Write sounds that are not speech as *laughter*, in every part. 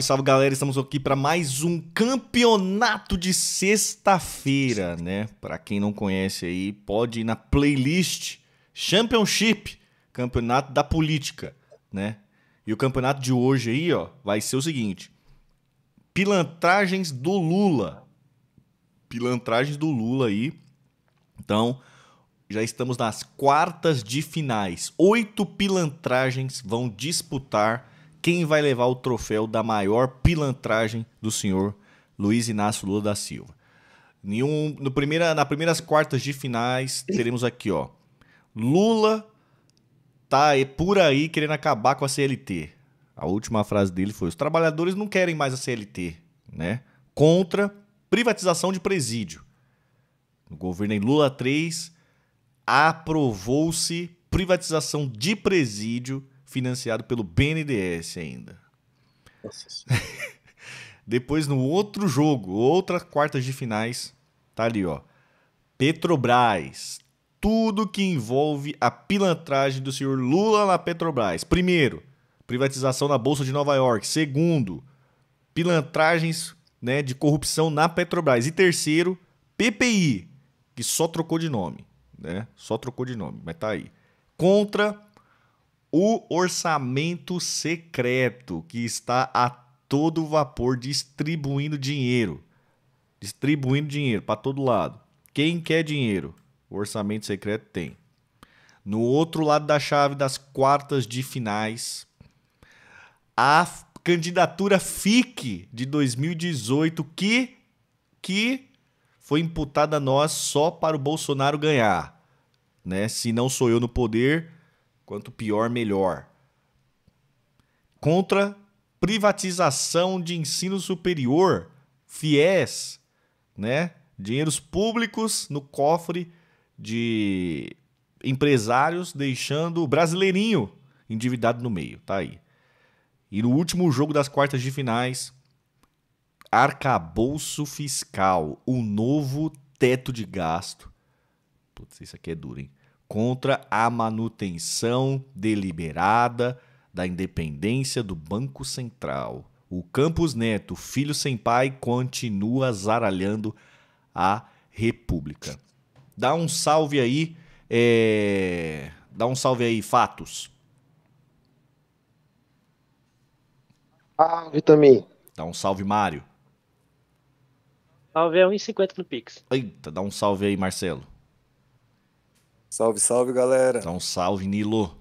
Salve galera, estamos aqui para mais um campeonato de sexta-feira, né? Para quem não conhece aí, pode ir na playlist Championship, campeonato da política, né? E o campeonato de hoje aí, ó, vai ser o seguinte: pilantragens do Lula. Pilantragens do Lula aí. Então, já estamos nas quartas de finais. Oito pilantragens vão disputar quem vai levar o troféu da maior pilantragem do senhor Luiz Inácio Lula da Silva. Nenhum, no primeira, na primeiras quartas de finais, teremos aqui, ó. Lula tá por aí querendo acabar com a CLT. A última frase dele foi: os trabalhadores não querem mais a CLT, né? Contra privatização de presídio. No governo em Lula 3, aprovou-se privatização de presídio financiado pelo BNDES ainda. Nossa. *laughs* Depois, no outro jogo, outra quartas de finais, tá ali, ó. Petrobras. Tudo que envolve a pilantragem do senhor Lula na Petrobras. Primeiro, privatização na Bolsa de Nova York. Segundo, pilantragens né, de corrupção na Petrobras. E terceiro, PPI, que só trocou de nome. Né? Só trocou de nome, mas tá aí. Contra o orçamento secreto que está a todo vapor distribuindo dinheiro. Distribuindo dinheiro para todo lado. Quem quer dinheiro? O orçamento secreto tem. No outro lado da chave das quartas de finais, a candidatura FIC de 2018 que que foi imputada a nós só para o Bolsonaro ganhar, né? Se não sou eu no poder, Quanto pior, melhor. Contra privatização de ensino superior, FIES, né? Dinheiros públicos no cofre de empresários deixando o brasileirinho endividado no meio, tá aí. E no último jogo das quartas de finais, arcabouço fiscal, o novo teto de gasto. Putz, isso aqui é duro, hein? contra a manutenção deliberada da independência do Banco Central. O Campos Neto, filho sem pai, continua zaralhando a República. Dá um salve aí, é... dá um salve aí, Fatos. Salve também. Dá um salve, Mário. Salve é 1,50 no Pix. Eita, dá um salve aí, Marcelo. Salve, salve, galera. Então, salve, Nilo.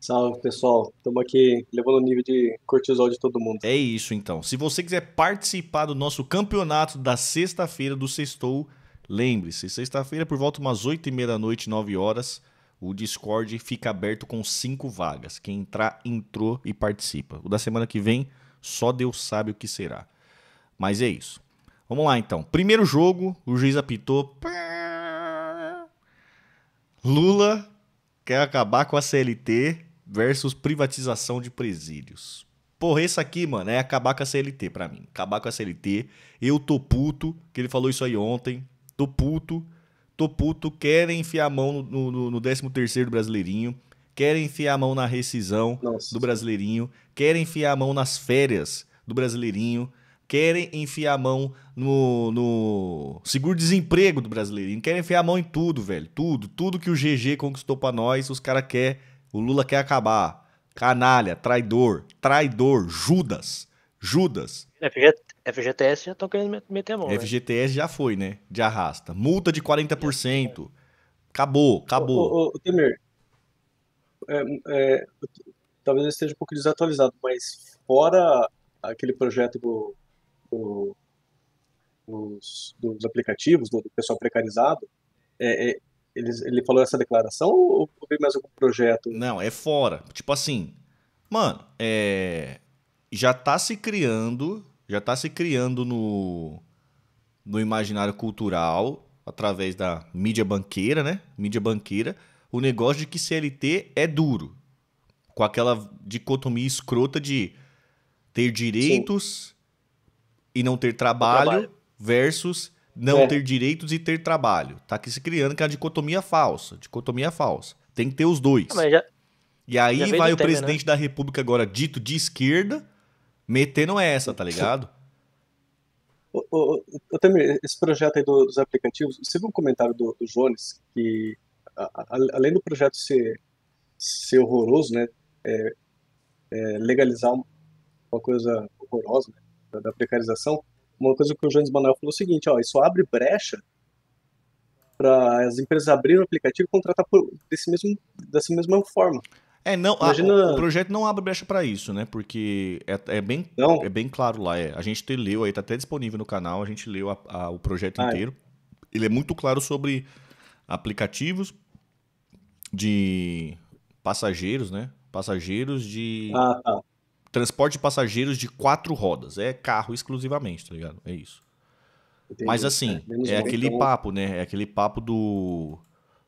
Salve, pessoal. Estamos aqui levando o nível de cortisol de todo mundo. É isso, então. Se você quiser participar do nosso campeonato da sexta-feira do Sextou, lembre-se, sexta-feira por volta umas oito e meia da noite, 9 horas, o Discord fica aberto com cinco vagas. Quem entrar, entrou e participa. O da semana que vem, só Deus sabe o que será. Mas é isso. Vamos lá, então. Primeiro jogo, o juiz apitou... Pá, Lula quer acabar com a CLT versus privatização de presídios. Porra, isso aqui, mano, é acabar com a CLT pra mim. Acabar com a CLT. Eu tô puto, que ele falou isso aí ontem. Tô puto. Tô puto. Querem enfiar a mão no, no, no 13 do Brasileirinho. Querem enfiar a mão na rescisão Nossa. do Brasileirinho. Querem enfiar a mão nas férias do Brasileirinho querem enfiar a mão no, no seguro-desemprego do brasileirinho, querem enfiar a mão em tudo, velho. Tudo, tudo que o GG conquistou para nós, os caras quer, o Lula quer acabar. Canalha, traidor, traidor, Judas, Judas. FGTS já estão querendo meter a mão. FGTS né? já foi, né? De arrasta. Multa de 40%. Acabou, acabou. Ô, ô, ô Temer, é, é, talvez eu esteja um pouco desatualizado, mas fora aquele projeto do do, dos, dos, aplicativos, do, do pessoal precarizado, é, é, ele, ele falou essa declaração ou veio mais algum projeto? Não, é fora. Tipo assim, mano, é, já tá se criando, já tá se criando no, no imaginário cultural, através da mídia banqueira, né? Mídia banqueira, o negócio de que CLT é duro. Com aquela dicotomia escrota de ter direitos e não ter trabalho, trabalho. versus não é. ter direitos e ter trabalho. Tá aqui se criando que é a dicotomia falsa. Dicotomia falsa. Tem que ter os dois. Ah, já, e aí vai o né? presidente né? da república agora, dito de esquerda, metendo essa, tá ligado? o, esse projeto aí dos aplicativos, você viu um comentário do, do Jones que, a, a, além do projeto ser, ser horroroso, né, é, é legalizar uma coisa horrorosa, né, da precarização, uma coisa que o Jones Manuel falou é o seguinte, ó, isso abre brecha para as empresas abrirem o aplicativo e contratar por, desse mesmo, dessa mesma forma. É, não, Imagina... a, o projeto não abre brecha para isso, né? Porque é, é bem, não. é bem claro lá. É. A gente te leu aí, tá até disponível no canal, a gente leu a, a, o projeto ah, é. inteiro. É. Ele é muito claro sobre aplicativos de passageiros, né? Passageiros de. Ah, tá transporte de passageiros de quatro rodas. É carro exclusivamente, tá ligado? É isso. Entendi. Mas é, assim, é, é aquele então. papo, né? É aquele papo do.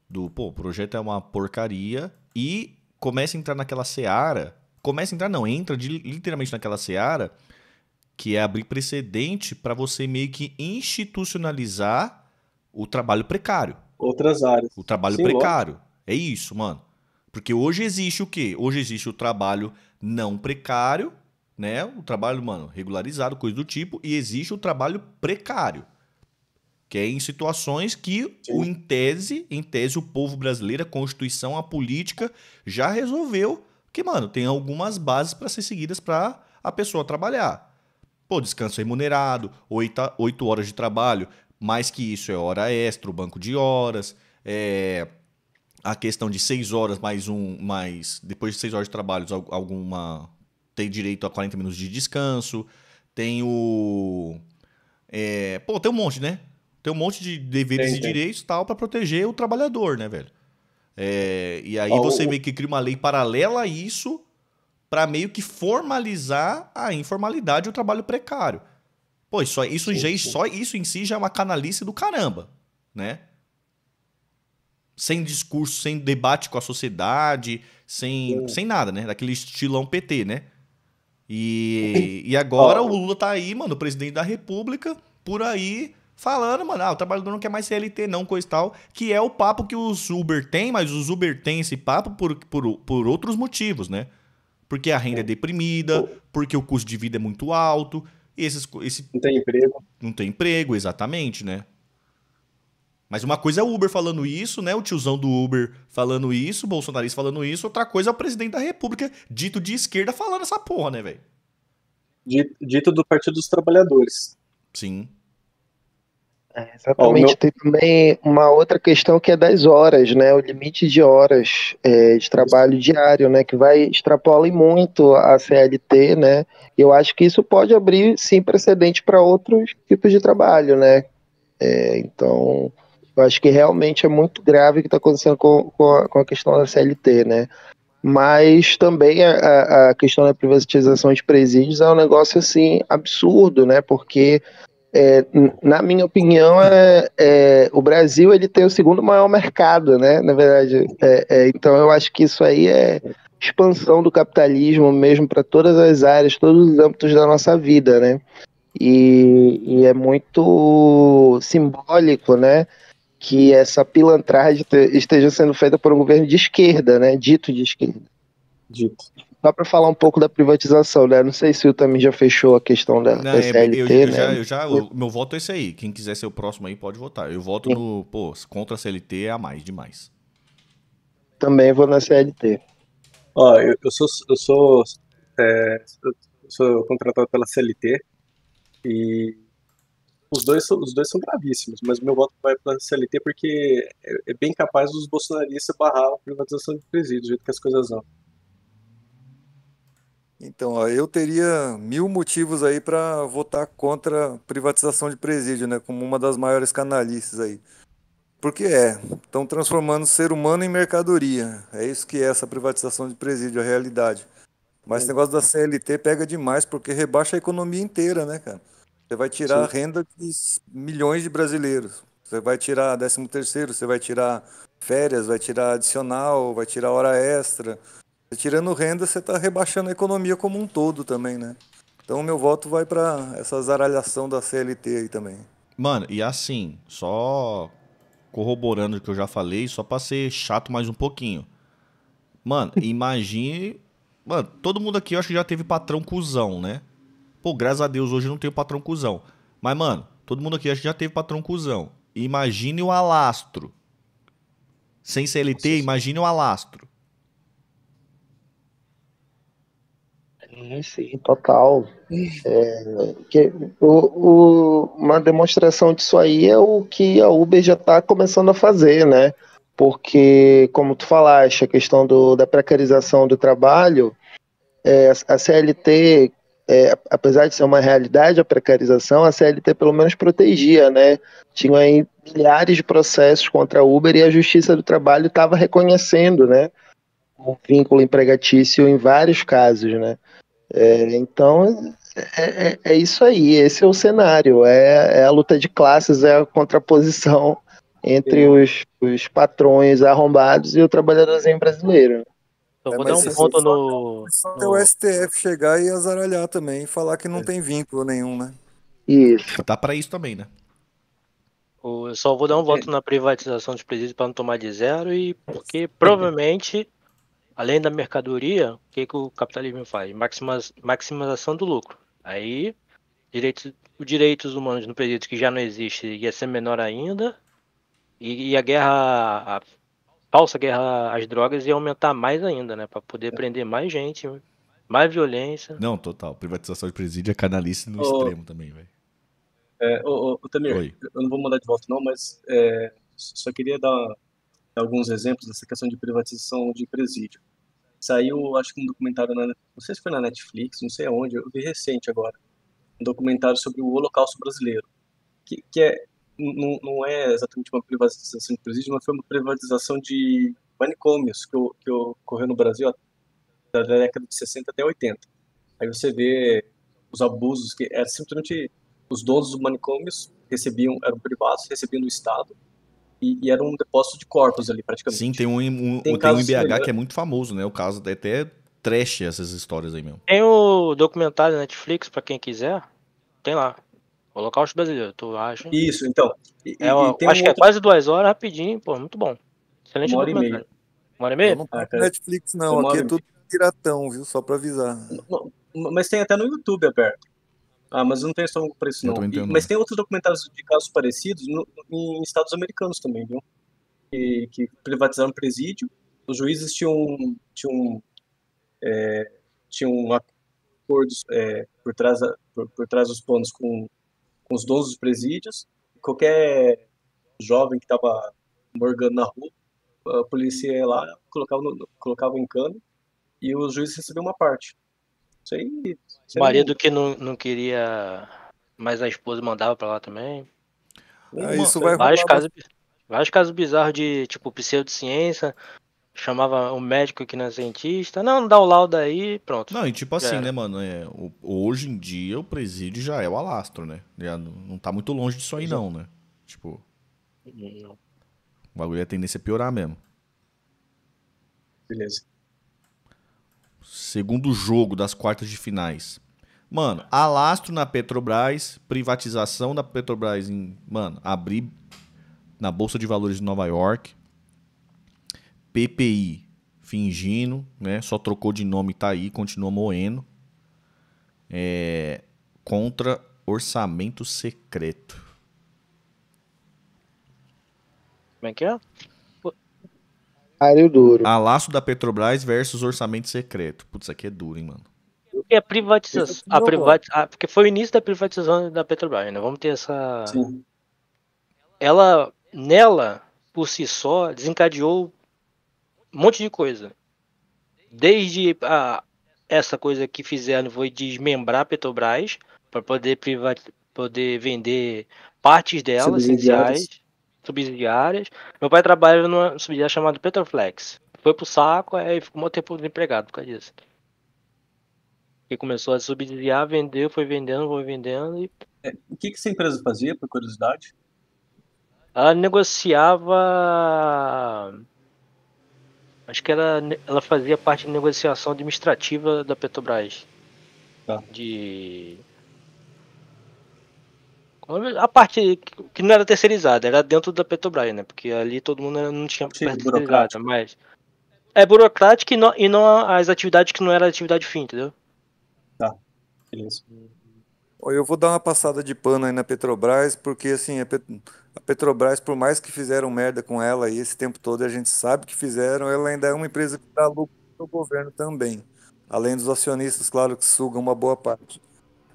Do, pô, o projeto é uma porcaria e começa a entrar naquela seara. Começa a entrar, não, entra de, literalmente naquela seara que é abrir precedente para você meio que institucionalizar o trabalho precário. Outras áreas. O trabalho Sim, precário. É isso, mano. Porque hoje existe o quê? Hoje existe o trabalho não precário, né? O trabalho, mano, regularizado, coisa do tipo, e existe o trabalho precário. Que é em situações que, o, em tese, em tese, o povo brasileiro, a Constituição, a política, já resolveu que, mano, tem algumas bases para ser seguidas para a pessoa trabalhar. Pô, descanso remunerado, oito, oito horas de trabalho, mais que isso é hora extra, o banco de horas, é a questão de seis horas mais um, mais depois de seis horas de trabalho, alguma tem direito a 40 minutos de descanso, tem o é, pô, tem um monte, né? Tem um monte de deveres e direitos tal para proteger o trabalhador, né, velho? É, e aí você meio que cria uma lei paralela a isso para meio que formalizar a informalidade e o trabalho precário. Pô, isso, isso, já, só isso em si já é uma canalice do caramba, né? sem discurso, sem debate com a sociedade, sem, sem nada, né? Daquele estilão PT, né? E, e agora o Lula tá aí, mano, o presidente da República, por aí, falando, mano, ah, o trabalhador não quer mais CLT, não, coisa e tal, que é o papo que os Uber tem, mas os Uber tem esse papo por, por, por outros motivos, né? Porque a renda é deprimida, porque o custo de vida é muito alto, esses, esse... Não tem emprego. Não tem emprego, exatamente, né? Mas uma coisa é o Uber falando isso, né? O tiozão do Uber falando isso, o bolsonarista falando isso. Outra coisa é o presidente da República, dito de esquerda, falando essa porra, né, velho? Dito, do Partido dos Trabalhadores. Sim. É, exatamente. Meu... Tem também uma outra questão que é das horas, né? O limite de horas é, de trabalho diário, né? Que vai extrapolar muito a CLT, né? Eu acho que isso pode abrir sim precedente para outros tipos de trabalho, né? É, então eu acho que realmente é muito grave o que está acontecendo com, com a, com, a, questão da CLT, né? Mas também a, a, questão da privatização de presídios é um negócio assim absurdo, né? Porque é, na minha opinião, é, é, o Brasil ele tem o segundo maior mercado, né? Na verdade, é, é, então eu acho que isso aí é expansão do capitalismo mesmo para todas as áreas, todos os âmbitos da nossa vida, né? E, e é muito simbólico, né? que essa pilantragem esteja sendo feita por um governo de esquerda, né? Dito de esquerda. Dito. Só para falar um pouco da privatização, né? Não sei se o também já fechou a questão da, Não, é, da CLT, eu, eu né? Já, eu já, o, meu voto é esse aí. Quem quiser ser o próximo aí pode votar. Eu voto Sim. no, pô, contra a CLT é a mais, demais. Também vou na CLT. Ó, eu, eu sou, eu sou, é, eu sou contratado pela CLT e os dois, são, os dois são gravíssimos, mas o meu voto vai para a CLT porque é, é, bem capaz dos bolsonaristas barrar a privatização de presídio, do jeito que as coisas vão. Então, ó, eu teria mil motivos aí para votar contra a privatização de presídio, né, como uma das maiores canalices aí. Porque é, estão transformando o ser humano em mercadoria. É isso que é essa privatização de presídio, a realidade. Mas é. esse negócio da CLT pega demais, porque rebaixa a economia inteira, né, cara? Você vai tirar a renda de milhões de brasileiros. Você vai tirar 13 terceiro, você vai tirar férias, vai tirar adicional, vai tirar hora extra. Você tirando renda, você está rebaixando a economia como um todo também, né? Então meu voto vai para essa zaralhação da CLT aí também. Mano, e assim, só corroborando o que eu já falei, só para ser chato mais um pouquinho. Mano, imagine... Mano, todo mundo aqui eu acho que já teve patrão cuzão, né? Pô, graças a Deus, hoje eu não tenho patrão cuzão. Mas, mano, todo mundo aqui acho que já teve patrão cuzão. Imagine o alastro. Sem CLT, Nossa, imagine o alastro. É, sim, total. É, que, o, o, uma demonstração disso aí é o que a Uber já está começando a fazer, né? Porque, como tu falaste, a questão do, da precarização do trabalho, é, a CLT é, apesar de ser uma realidade a precarização, a CLT pelo menos protegia, né? Tinha aí milhares de processos contra a Uber e a Justiça do Trabalho estava reconhecendo, né? O vínculo empregatício em vários casos, né? É, então, é, é, é isso aí, esse é o cenário, é, é, a luta de classes, é a contraposição entre os, os patrões arrombados e o trabalhadorzinho brasileiro. Né? Então, é, vou dar um ponto só, no. Só no... o STF chegar e azaralhar também, e falar que não é. tem vínculo nenhum, né? Isso. Dá tá para isso também, né? Eu só vou dar um é. voto é. na privatização dos presídios para não tomar de zero, e é. porque provavelmente, além da mercadoria, o que, que o capitalismo faz? Maximização do lucro. Aí, direitos, os direitos humanos no presídio que já não existe ia ser menor ainda, e, e a guerra falsa guerra às drogas ia aumentar mais ainda, né? Para poder é. prender mais gente, mais violência. Não, total. Privatização de presídio é canalice no oh, extremo também, velho. É, Tamir, Oi. eu não vou mandar de volta não, mas é, só queria dar alguns exemplos dessa questão de privatização de presídio. Saiu, acho que um documentário, na, não sei se foi na Netflix, não sei aonde, eu vi recente agora, um documentário sobre o Holocausto Brasileiro, que, que é não, não é exatamente uma privatização de presídio, mas foi uma privatização de manicômios que, que ocorreu no Brasil da década de 60 até 80. Aí você vê os abusos que era é, simplesmente os donos dos manicômios recebiam eram privados, recebiam do Estado e, e era um depósito de corpos ali praticamente. Sim, tem um, um tem, tem um BH né? que é muito famoso, né? O caso é até trash essas histórias aí mesmo. Tem o documentário Netflix para quem quiser. Tem lá. Holocausto Brasileiro, tu acha? Isso, então. E, é, acho um que é outro... é quase duas horas, rapidinho, pô, muito bom. Excelente Uma hora e meia. Uma hora e meia? não ah, Netflix, não, aqui é tudo piratão, viu? Só pra avisar. mas tem até no YouTube aberto. Ah, mas não tem som pra isso não. E, mas tem outros documentários de casos parecidos no, em estados americanos também, viu? Que, que privatizaram presídio, os juízes tinham, tinham, é, tinham acordos é, por, trás, por, por trás dos planos com os donos dos presídios. Qualquer jovem que estava morgando na rua, a polícia ia lá, colocava, no, colocava em cano e o juiz recebeu uma parte. Isso aí. Isso o marido que não, não queria, mas a esposa mandava para lá também. Ah, isso vai vários casos, vários casos bizarros de tipo pseudociência, chamava o médico que não é cientista, não, dá o laudo aí, pronto. Não, e tipo assim, era. né, mano, é, o, hoje em dia o presídio já é o alastro, né? Já não, não tá muito longe disso aí não, né? Tipo... Não. O bagulho, a tendência é piorar mesmo. Beleza. Segundo jogo das quartas de finais. Mano, alastro na Petrobras, privatização da Petrobras em. Mano, abrir na Bolsa de Valores de Nova York. PPI, fingindo, né? Só trocou de nome, tá aí, continua moendo. É, contra orçamento secreto. Como é que é? Ário duro. A laço da Petrobras versus orçamento secreto. Putz, isso aqui é duro, hein, mano. É a privatização. A ah, privati a, ah, porque foi o início da privatização da Petrobras, né? Vamos ter essa. Sim. Ela, nela, por si só, desencadeou um monte de coisa. Desde a, essa coisa que fizeram foi desmembrar a Petrobras para poder privat, poder vender partes dela, essenciais, subsidiárias. Meu pai trabalha numa subsidiária chamada Petroflex. Foi pro saco aí ficou um tempo desempregado por causa disso. E começou a subsidiar, vendeu, foi vendendo, foi vendendo. E... É, o que, que essa empresa fazia, por curiosidade? Ela negociava Acho que ela, ela fazia parte de negociação administrativa da Petrobras. Tá. De. A parte que não era terceirizada, era dentro da Petrobras, né? Porque ali todo mundo não tinha Sim, terceirizada, mas. É burocrático e não, e não as atividades que não era atividade fim, entendeu? Tá. Beleza. Eu vou dar uma passada de pano aí na Petrobras, porque assim, a, Petrobras, por mais que fizeram merda com ela aí esse tempo todo, a gente sabe que fizeram, ela ainda é uma empresa que dá lucro para o governo também. Além dos acionistas, claro, que sugam uma boa parte.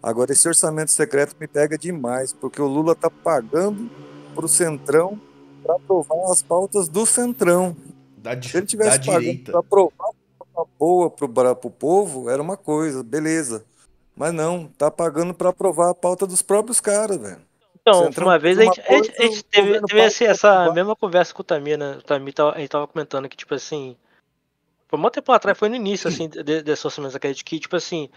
Agora, esse orçamento secreto me pega demais, porque o Lula tá pagando pro Centrão para aprovar as pautas do Centrão. Da, Se ele tivesse pagando para aprovar uma boa para o povo, era uma coisa, beleza. Mas não, tá pagando para aprovar a pauta dos próprios caras, velho. Então, uma vez a gente, a gente, a gente teve, teve assim, essa mesma conversa com o Tamir Né? O Tamir tava, a gente tava comentando que, tipo assim. Foi um tempo atrás, foi no início, assim, dessa orçamento da que, tipo assim,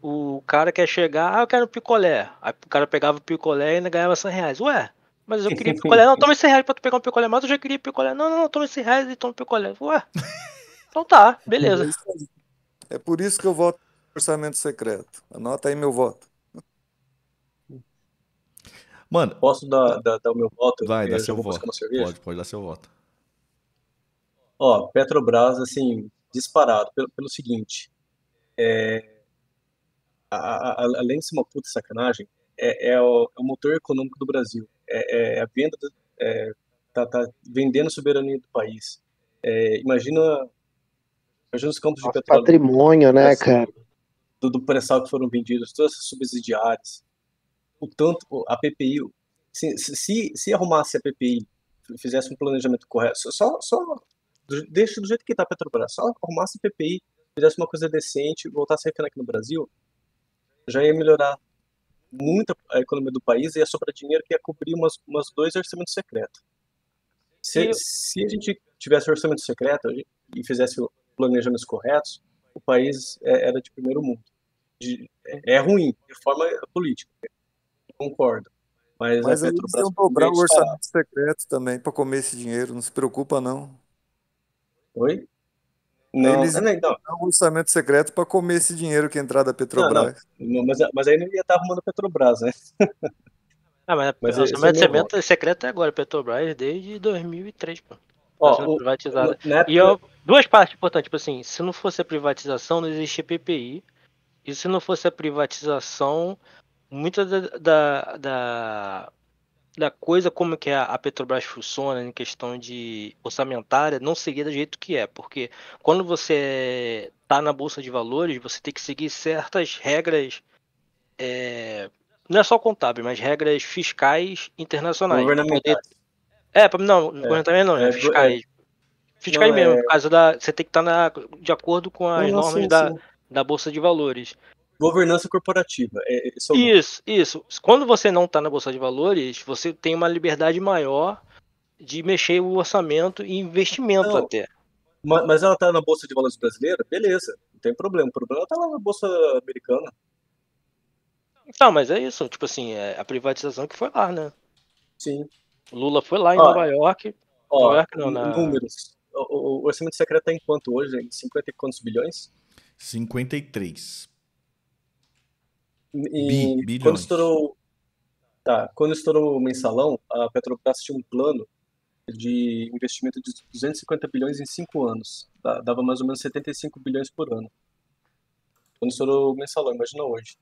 o cara quer chegar, ah, eu quero um picolé. Aí o cara pegava o picolé e ainda ganhava 100 reais. Ué, mas eu queria picolé. Não, toma esse reais pra tu pegar um picolé, mas eu já queria picolé. Não, não, não, toma esse reais e toma picolé. Ué, então tá, beleza. É, é por isso que eu voto orçamento secreto. Anota aí meu voto. Mano. Posso dar, tá. dar, dar o meu voto? Vai, dá seu voto. Pode, pode dar seu voto. Ó, Petrobras, assim, disparado pelo, pelo seguinte. É, a, a, além de ser uma puta sacanagem, é, é, o, é o motor econômico do Brasil. É, é, é a venda, do, é, tá, tá vendendo a soberania do país. É, imagina, imagina os campos Nossa, de petróleo. Patrimônio, né, assim, cara? do, do pré-sal que foram vendidos, todas as subsidiárias, o tanto, a PPI, se, se, se arrumasse a PPI, fizesse um planejamento correto, só, só deixa do jeito que está a Petrobras, só arrumasse a PPI, fizesse uma coisa decente, voltasse a refinar aqui no Brasil, já ia melhorar muito a economia do país e ia sobrar dinheiro que ia cobrir umas, umas dois orçamentos secretos. Se, se a gente tivesse orçamento secreto e fizesse planejamentos corretos, o país é, era de primeiro mundo de, é ruim, de forma política. Concordo. Mas, Mas a Petrobras eles dobrar o orçamento falar. secreto também para comer esse dinheiro, não se preocupa, não. Oi? Não, eles não, não. um então. orçamento secreto para comer esse dinheiro que é entrar da Petrobras. Não, não. Mas, mas aí não ia estar tá arrumando a Petrobras, né? *laughs* Ah, mas, mas o orçamento é secreto, é secreto é agora, Petrobras, desde 2003, pô. Ó, tá o, privatizada. O, e ó, duas partes importantes, tipo assim, se não fosse a privatização, não existia PPI, e se não fosse a privatização, muita da, da, da, da coisa como que a, a Petrobras funciona em questão de orçamentária não seria do jeito que é, porque quando você está na bolsa de valores, você tem que seguir certas regras, é, não é só contábil, mas regras fiscais internacionais. Governamentais. É, não, é, não, é, é fiscais. É. Fiscais não, mesmo, é... por causa da. Você tem que estar tá na, de acordo com as não, normas sim, da. Sim da Bolsa de Valores. Governança corporativa. É, é, é isso, isso. Quando você não está na Bolsa de Valores, você tem uma liberdade maior de mexer o orçamento e investimento não, até. Mas, mas ela está na Bolsa de Valores brasileira? Beleza, não tem problema. O problema está lá na Bolsa Americana. Não, tá, mas é isso. Tipo assim, é a privatização que foi lá, né? Sim. Lula foi lá em Nova York. Ó, Nova York não, na... Números. O, o, orçamento secreto está em quanto hoje? Em 50 e quantos bilhões? 53. E Bi, quando estourou, tá, quando estourou o mensalão, a Petrobras tinha um plano de investimento de 250 bilhões em cinco anos. Dava mais ou menos 75 bilhões por ano. Quando estourou o mensalão, imagina hoje.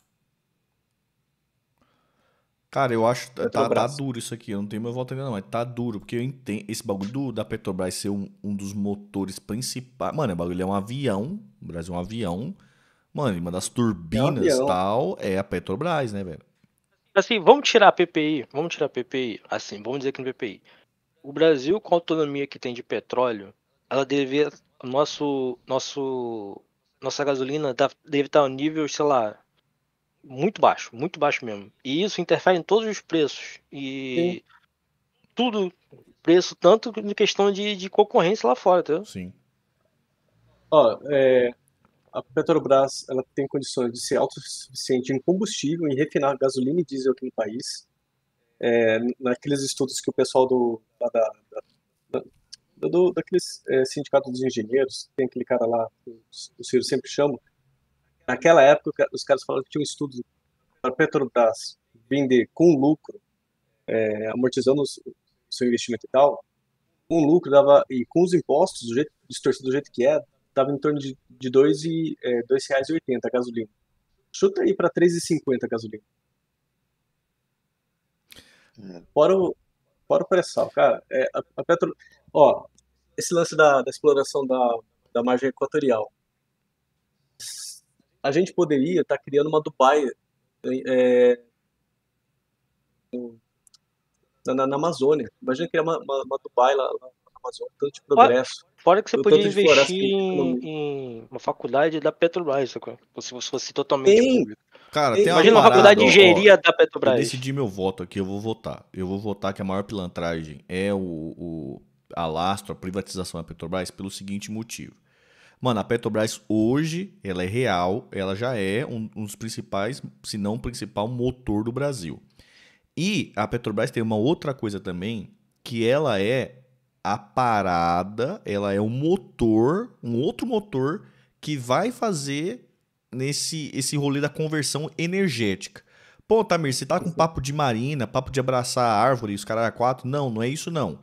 Cara, eu acho. Tá, tá, tá duro isso aqui. Eu não tenho meu voto ainda, não. Mas tá duro, porque eu entendo. Esse bagulho do, da Petrobras ser um, um dos motores principais. Mano, o bagulho é um avião. O Brasil é um avião. Mano, uma das é turbinas e é tal é a Petrobras, né, velho? Assim, vamos tirar a PPI. Vamos tirar a PPI. Assim, vamos dizer que no é PPI. O Brasil, com a autonomia que tem de petróleo, ela deve. Nosso, nosso, nossa gasolina deve estar ao nível, sei lá, muito baixo, muito baixo mesmo. E isso interfere em todos os preços. E Sim. tudo, preço, tanto em questão de, de concorrência lá fora, entendeu? Sim. Ó, é, a Petrobras ela tem condições de ser autossuficiente em combustível, em refinar gasolina e diesel aqui no país. É, naqueles estudos que o pessoal do, da, da, da, do daqueles é, sindicato dos engenheiros, tem aquele cara lá, Os o Ciro sempre chama, Naquela época, os caras falaram que tinha um estudo para Petrobras vender com lucro, é, amortizando o seu investimento e tal, um lucro dava, e com os impostos, do jeito, distorcido do jeito que é, dava em torno de, de R$ 2,80 é, reais a gasolina. Chuta aí para R$ 3,50 a gasolina. É. Fora o, fora o pré-sal, cara. É, a, a Petro... Ó, esse lance da, da exploração da, da margem equatorial a gente poderia estar tá criando uma Dubai é, na, na, na, Amazônia. Imagina criar uma, uma, uma Dubai lá, lá, na Amazônia, tanto de progresso. Fora que você podia investir em, em, uma faculdade da Petrobras, se você fosse totalmente tem, público. Cara, tem, tem Imagina uma, faculdade de engenharia ó, da Petrobras. Eu decidi meu voto aqui, eu vou votar. Eu vou votar que a maior pilantragem é o, o a lastro, a privatização da Petrobras, pelo seguinte motivo. Mano, a Petrobras hoje, ela é real, ela já é um, um dos principais, se não o principal motor do Brasil. E a Petrobras tem uma outra coisa também, que ela é a parada, ela é um motor, um outro motor que vai fazer nesse esse rolê da conversão energética. Pô, Tamir, você tá com papo de marina, papo de abraçar a árvore, e os caras quatro? Não, não é isso não.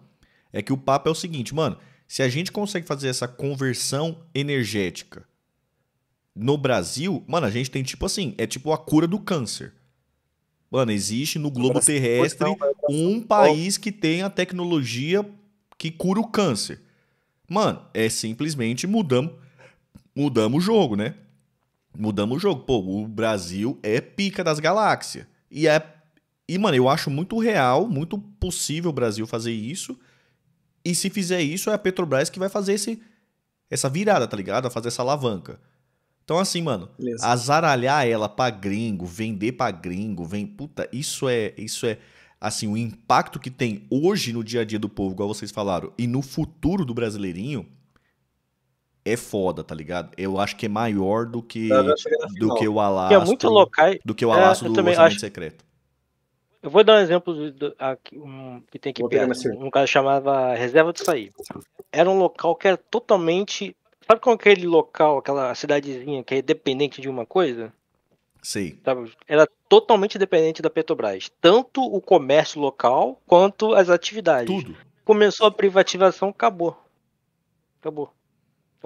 É que o papo é o seguinte, mano, se a gente consegue fazer essa conversão energética no Brasil, mano, a gente tem tipo assim, é tipo a cura do câncer. Mano, existe no globo terrestre um assim, país que tem a tecnologia que cura o câncer. Mano, é simplesmente mudamos, mudamos o jogo, né? Mudamos o jogo. Pô, o Brasil é pica das galáxias. E é. E, mano, eu acho muito real, muito possível o Brasil fazer isso. E se fizer isso, é a Petrobras que vai fazer esse, essa virada, tá ligado? fazer essa alavanca. Então, assim, mano, Beleza. azaralhar ela pra gringo, vender pra gringo, vem. Puta, isso é. Isso é. Assim, o impacto que tem hoje no dia a dia do povo, igual vocês falaram, e no futuro do brasileirinho, é foda, tá ligado? Eu acho que é maior do que tá, tá é do que o é, alastro, que é muito local. do que o alastro é, do também orçamento acho, secreto. Eu vou dar um exemplo do, do, um, que tem aqui vou perto. Um cara chamava Reserva do Saí. Era um local que era totalmente. Sabe com aquele local, aquela cidadezinha que é dependente de uma coisa? Sim. Sabe? Era totalmente dependente da Petrobras. Tanto o comércio local quanto as atividades. Tudo. Começou a privatização, acabou. Acabou.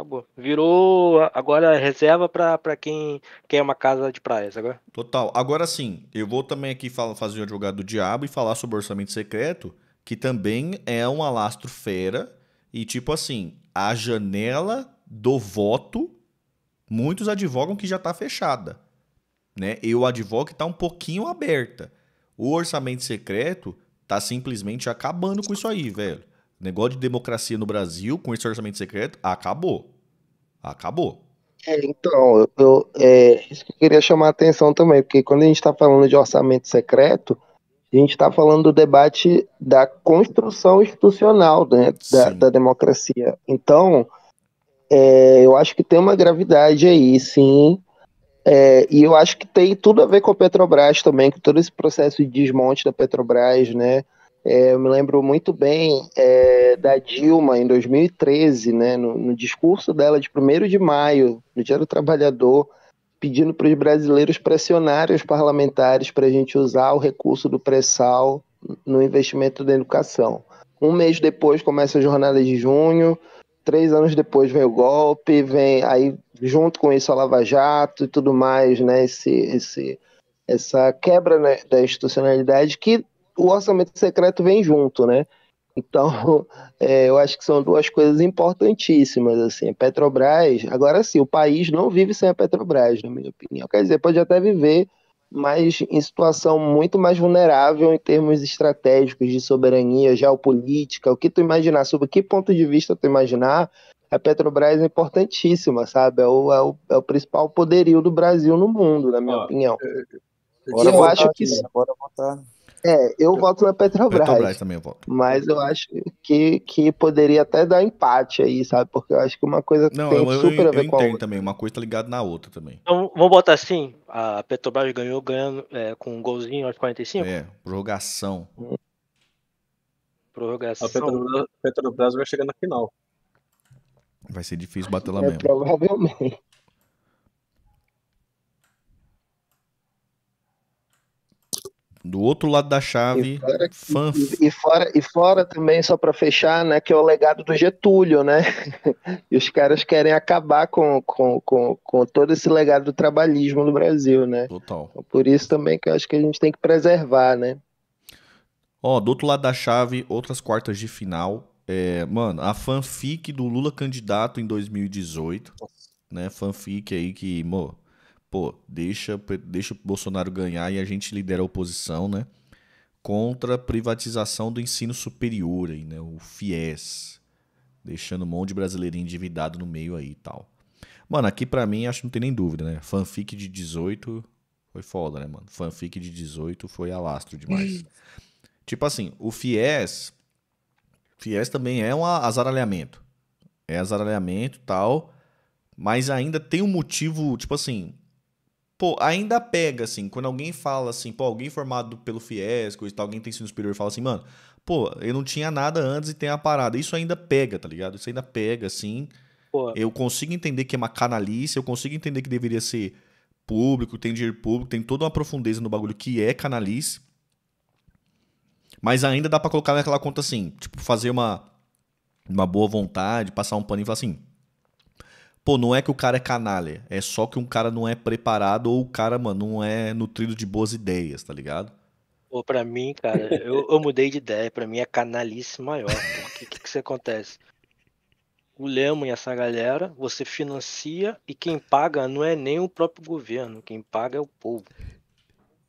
Acabou. Virou agora reserva para quem quer uma casa de praia agora. Total. Agora sim, eu vou também aqui fazer o advogado do diabo e falar sobre orçamento secreto, que também é um alastro fera. E tipo assim, a janela do voto, muitos advogam que já está fechada. Né? Eu advogo que está um pouquinho aberta. O orçamento secreto está simplesmente acabando com isso aí, velho. Negócio de democracia no Brasil, com esse orçamento secreto, acabou. Acabou. É, então, eu, é, isso que eu queria chamar a atenção também, porque quando a gente está falando de orçamento secreto, a gente está falando do debate da construção institucional né, da, da, democracia. Então, é, eu acho que tem uma gravidade aí, sim. É, e eu acho que tem tudo a ver com a Petrobras também, com todo esse processo de desmonte da Petrobras, né? É, eu me lembro muito bem é, da Dilma em 2013, né, no, no discurso dela de 1 de maio, no Dia do Trabalhador, pedindo para os brasileiros pressionarem os parlamentares para a gente usar o recurso do pré-sal no investimento da educação. Um mês depois começa a jornada de junho, três anos depois vem o golpe, vem aí junto com isso a Lava Jato e tudo mais, né? Esse, esse, essa quebra né, da institucionalidade que o orçamento secreto vem junto, né? Então, *laughs* é, eu acho que são duas coisas importantíssimas, assim, a Petrobras, agora sim, o país não vive sem a Petrobras, na minha opinião, quer dizer, pode até viver, mas em situação muito mais vulnerável em termos estratégicos de soberania, geopolítica, o que tu imaginar, sobre que ponto de vista tu imaginar, a Petrobras é importantíssima, sabe, é o, é o, é o principal poderio do Brasil no mundo, na minha opinião. Eu, eu, eu acho que... Aqui, bora botar... É, eu voto na Petrobras. Petrobras também eu voto. Mas eu acho que, que poderia até dar empate aí, sabe? Porque eu acho que uma coisa Não, tem eu, super eu, a ver eu com a outra. também, uma coisa tá ligada na outra também. Então, vamos botar assim, a Petrobras ganhou ganhando é, com um golzinho aos 45? É, prorrogação. Hum. Prorrogação. A Petrobras, Petrobras vai chegar na final. Vai ser difícil bater lá é, mesmo. Provavelmente. do outro lado da chave, e fora, fã... e, e fora, e fora também, só para fechar, né, que é o legado do Getúlio, né? *laughs* e os caras querem acabar com, com, com, com todo esse legado do trabalhismo no Brasil, né? Total. Então, por isso também que eu acho que a gente tem que preservar, né? Ó, do outro lado da chave, outras quartas de final. É, mano, a fanfic do Lula candidato em 2018, Nossa. né? Fanfic aí que, pô, deixa, deixa o Bolsonaro ganhar e a gente lidera a oposição, né? Contra a privatização do ensino superior, aí, né? O FIES. Deixando um monte de brasileirinho endividado no meio aí e tal. Mano, aqui para mim acho que não tem nem dúvida, né? Fanfic de 18 foi foda, né, mano? Fanfic de 18 foi alastro demais. tipo assim, o FIES. FIES também é um azaralhamento. É azaralhamento e tal. Mas ainda tem um motivo, tipo assim, pô, ainda pega, assim, quando alguém fala assim, pô, alguém formado pelo Fiesco e tal, alguém tem ensino superior fala assim, mano, pô, eu não tinha nada antes e tem a parada. Isso ainda pega, tá ligado? Isso ainda pega, assim. Pô. Eu consigo entender que é uma canalice, eu consigo entender que deveria ser público, tem dinheiro público, tem toda uma profundeza no bagulho que é canalice. Mas ainda dá para colocar naquela conta assim, tipo, fazer uma, uma boa vontade, passar um paninho e falar assim, pô, não é que o cara é canalha, é só que um cara não é preparado ou o cara, mano, não é nutrido de boas ideias, tá ligado? Pô, pra mim, cara, eu, eu mudei de ideia, pra mim é canalice maior, o que, que você acontece? O Lemo e essa galera, você financia e quem paga não é nem o próprio governo, quem paga é o povo.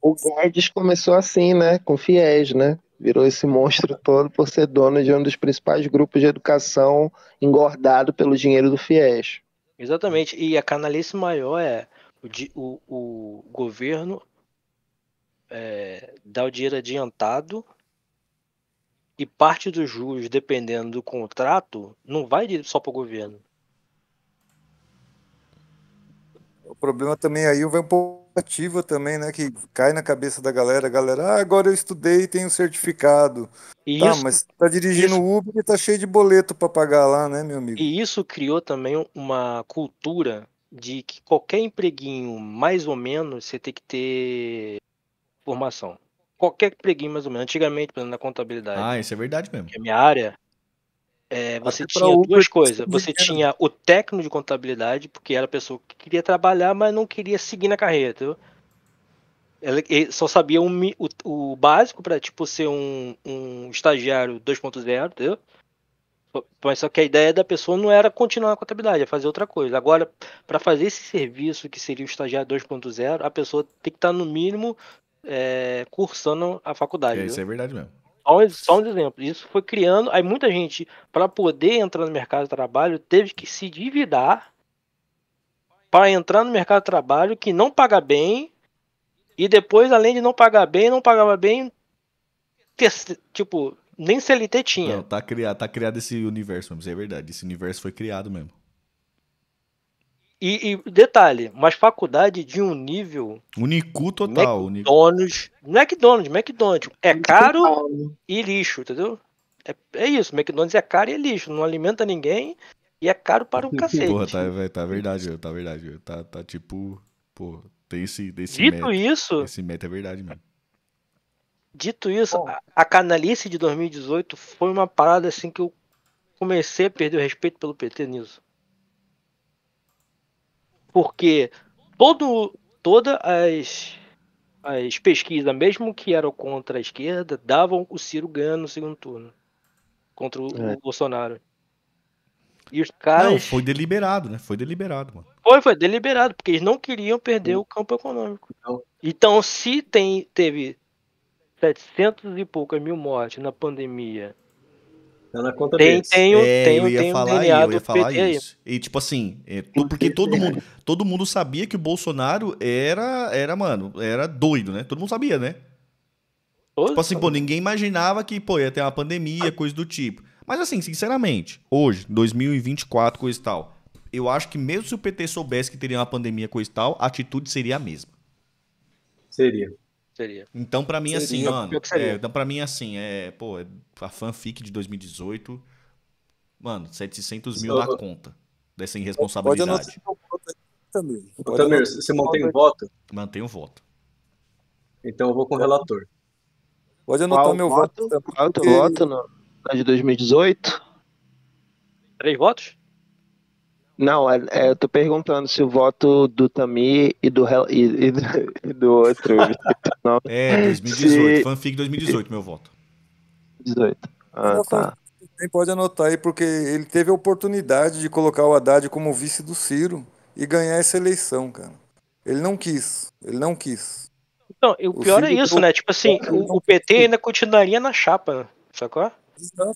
O Guedes começou assim, né? Com Fiéis, né? virou esse monstro todo por ser dono de um dos principais grupos de educação engordado pelo dinheiro do FIES. Exatamente. E a canalice maior é o, o, o governo é, dá o dinheiro adiantado e parte dos juros, dependendo do contrato, não vai só para o governo. O problema também aí vem um pouco expectativa também, né? Que cai na cabeça da galera. A galera, ah, agora eu estudei e tenho certificado. E tá, isso, mas tá dirigindo o Uber e tá cheio de boleto para pagar lá, né, meu amigo? E isso criou também uma cultura de que qualquer empreguinho, mais ou menos, você tem que ter formação. Qualquer empreguinho, mais ou menos. Antigamente, por exemplo, na contabilidade. Ah, isso é verdade mesmo. Que é minha área, é, você tinha duas coisas. Você tinha o técnico de contabilidade, porque era a pessoa que queria trabalhar, mas não queria seguir na carreira, entendeu? Ela, só sabia um, o, o, básico para tipo ser um, um estagiário 2.0, entendeu? Mas só que a ideia da pessoa não era continuar na contabilidade, é fazer outra coisa. Agora, para fazer esse serviço que seria o estagiário 2.0, a pessoa tem que estar tá, no mínimo é, cursando a faculdade. É, isso é verdade mesmo. Só um, exemplo. Isso foi criando. Aí muita gente, para poder entrar no mercado de trabalho, teve que se dividir para entrar no mercado de trabalho que não paga bem. E depois, além de não pagar bem, não pagava bem. Tipo, nem CLT tinha. Não, tá criado, tá criado esse universo mesmo, é verdade. Esse universo foi criado mesmo. E, e, detalhe, mas faculdade de um nível. Unicu total. McDonald's. McDonald's, McDonald's. É caro e lixo, entendeu? É, é isso, McDonald's é caro e é lixo, não alimenta ninguém e é caro para um cacete. Porra, tá, tá verdade, tá verdade. Tá, tá tipo. Pô, tem esse. esse Dito meta, isso. Esse meta é verdade mesmo. Dito isso, Bom. a canalice de 2018 foi uma parada assim que eu comecei a perder o respeito pelo PT nisso. Porque todo, todas as, as pesquisas, mesmo que eram contra a esquerda, davam o Ciro ganhando no segundo turno contra o, é. o Bolsonaro. E os caras. Não, foi deliberado, né? Foi deliberado, mano. Foi, foi deliberado, porque eles não queriam perder o campo econômico. Então, então se tem, teve 700 e poucas mil mortes na pandemia Tá na conta tem, deles. Tem, é, tem, eu ia tem falar, eu ia falar isso. E tipo assim, é, porque todo mundo, todo mundo sabia que o Bolsonaro era, era, mano, era doido, né? Todo mundo sabia, né? Todo tipo assim, pô, ninguém imaginava que, pô, ia ter uma pandemia, coisa do tipo. Mas assim, sinceramente, hoje, 2024, coisa e tal, eu acho que mesmo se o PT soubesse que teria uma pandemia, coisa e tal, a atitude seria a mesma. Seria. Seria. Então, para mim, assim, seria, assim, mano. É, então, pra mim, assim, é. Pô, é a fanfic de 2018. Mano, 700 mil na conta. Dessa irresponsabilidade. Pode também. Tamir, você mantém o voto? Mantenho o voto. Então eu vou com o relator. Pode anotar Qual meu voto. voto. Qual é voto na de 2018? Três votos? Não, é, é, eu tô perguntando se o voto do Tami e do, e, e do *laughs* outro. não, é, 2018, se... fanfic 2018, meu voto. 18. Ah, tá. pode anotar aí, porque ele teve a oportunidade de colocar o Haddad como vice do Ciro e ganhar essa eleição, cara. Ele não quis, ele não quis. Não, o, pior é isso, né? Tipo assim, o, o PT ainda continuaria na chapa, sacou?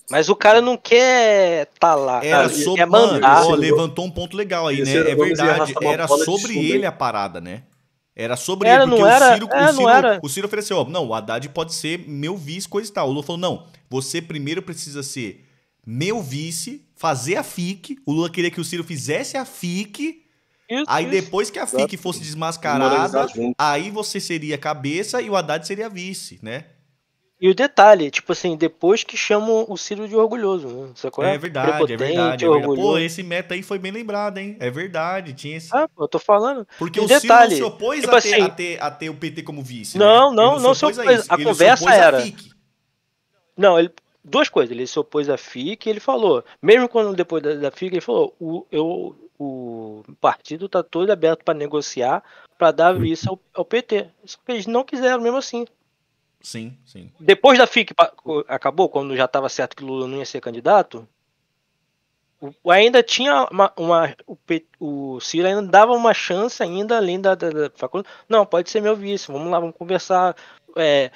Mas o cara não quer tá lá. Era cara, sobre, quer mandar. Mano, ó, levantou um ponto legal aí, né? É verdade. Era sobre ele a parada, né? Era sobre era, ele, porque o, era, Ciro, era, é, o, Ciro, era. o Ciro ofereceu, ó, não, o Haddad pode ser meu vice, coisa e tal. O Lula falou, não, você primeiro precisa ser meu vice, fazer a FIC. O Lula queria que o Ciro fizesse a FIC. Isso, aí isso. depois que a FIC fosse desmascarada, aí você seria cabeça e o Haddad seria vice, né? E o detalhe, tipo assim, depois que chamam o Ciro de orgulhoso, né? É verdade, é verdade. É Pô, esse meta aí foi bem lembrado, hein? É verdade, tinha esse. Ah, eu tô falando. Porque e o detalhe, Ciro se opôs tipo a, ter, assim, a, ter, a, ter, o PT como vice. Não, né? não, não, não se opôs. A, isso. a conversa era. A não, ele, duas coisas. Ele se opôs à FIC e ele falou. Mesmo quando depois da, da FIC, ele falou: o, eu, o partido está todo aberto para negociar para dar hum. isso ao, ao PT. Só que eles não quiseram mesmo assim. Sim, sim. Depois da FIC acabou, quando já estava certo que Lula não ia ser candidato, o, ainda tinha uma, uma o, o, Ciro ainda dava uma chance ainda além da, da, da faculdade. Não, pode ser meu vice, vamos lá, vamos conversar é,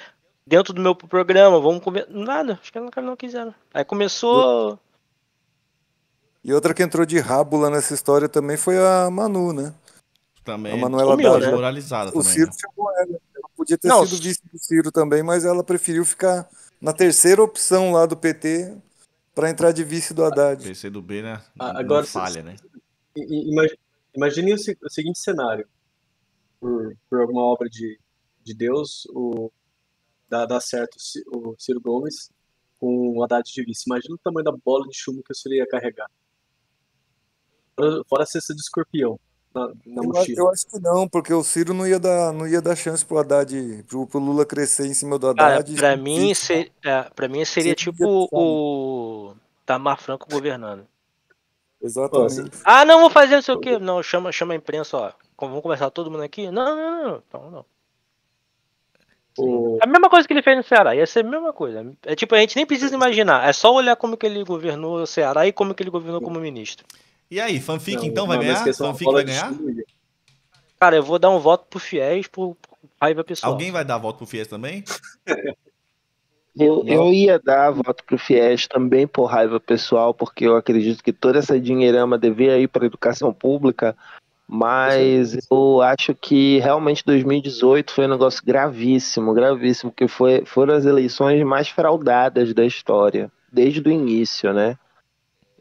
dentro do meu programa, vamos conversar. Nada, acho que eles não quiseram. Aí começou. E outra que entrou de rábula nessa história também foi a Manu, né? Também. A Manuela Sumiu, Dávila. Né? O Ciro né? chegou ela podia ter não, sido vice do Ciro também, mas ela preferiu ficar na terceira opção lá do PT para entrar de vice do Haddad. PC do B, né? Ah, agora, falha, né? Imagine o seguinte cenário: por, por alguma obra de, de Deus, o, dá, dá certo o Ciro Gomes com o Haddad de vice. Imagina o tamanho da bola de chumbo que o Ciro ia carregar. Fora, fora a cesta de escorpião na, na eu, Eu acho que não, porque o Ciro não ia dar, não ia dar chance pro Haddad, pro, pro Lula crescer em cima do Haddad. Para mim, ser, é, pra mim seria, seria tipo o Tamar Franco governando. Exatamente. Ah, não, vou fazer não sei o quê. Não, chama, chama a imprensa, ó. Vamos conversar todo mundo aqui? Não, não, não. não. Então, não. O... É a mesma coisa que ele fez no Ceará, ia ser a mesma coisa. É tipo, a gente nem precisa imaginar, é só olhar como que ele governou o Ceará e como que ele governou como ministro. E aí, fanfic não, então vai ganhar? Fanfic vai ganhar? Estúdio. Cara, eu vou dar um voto pro Fiéis por raiva pessoal. Alguém vai dar voto pro Fiéis também? *laughs* eu, eu ia dar voto pro Fiéis também por raiva pessoal, porque eu acredito que toda essa dinheirama devia ir para educação pública, mas eu acho que realmente 2018 foi um negócio gravíssimo, gravíssimo, que foi, foram as eleições mais fraudadas da história, desde o início, né?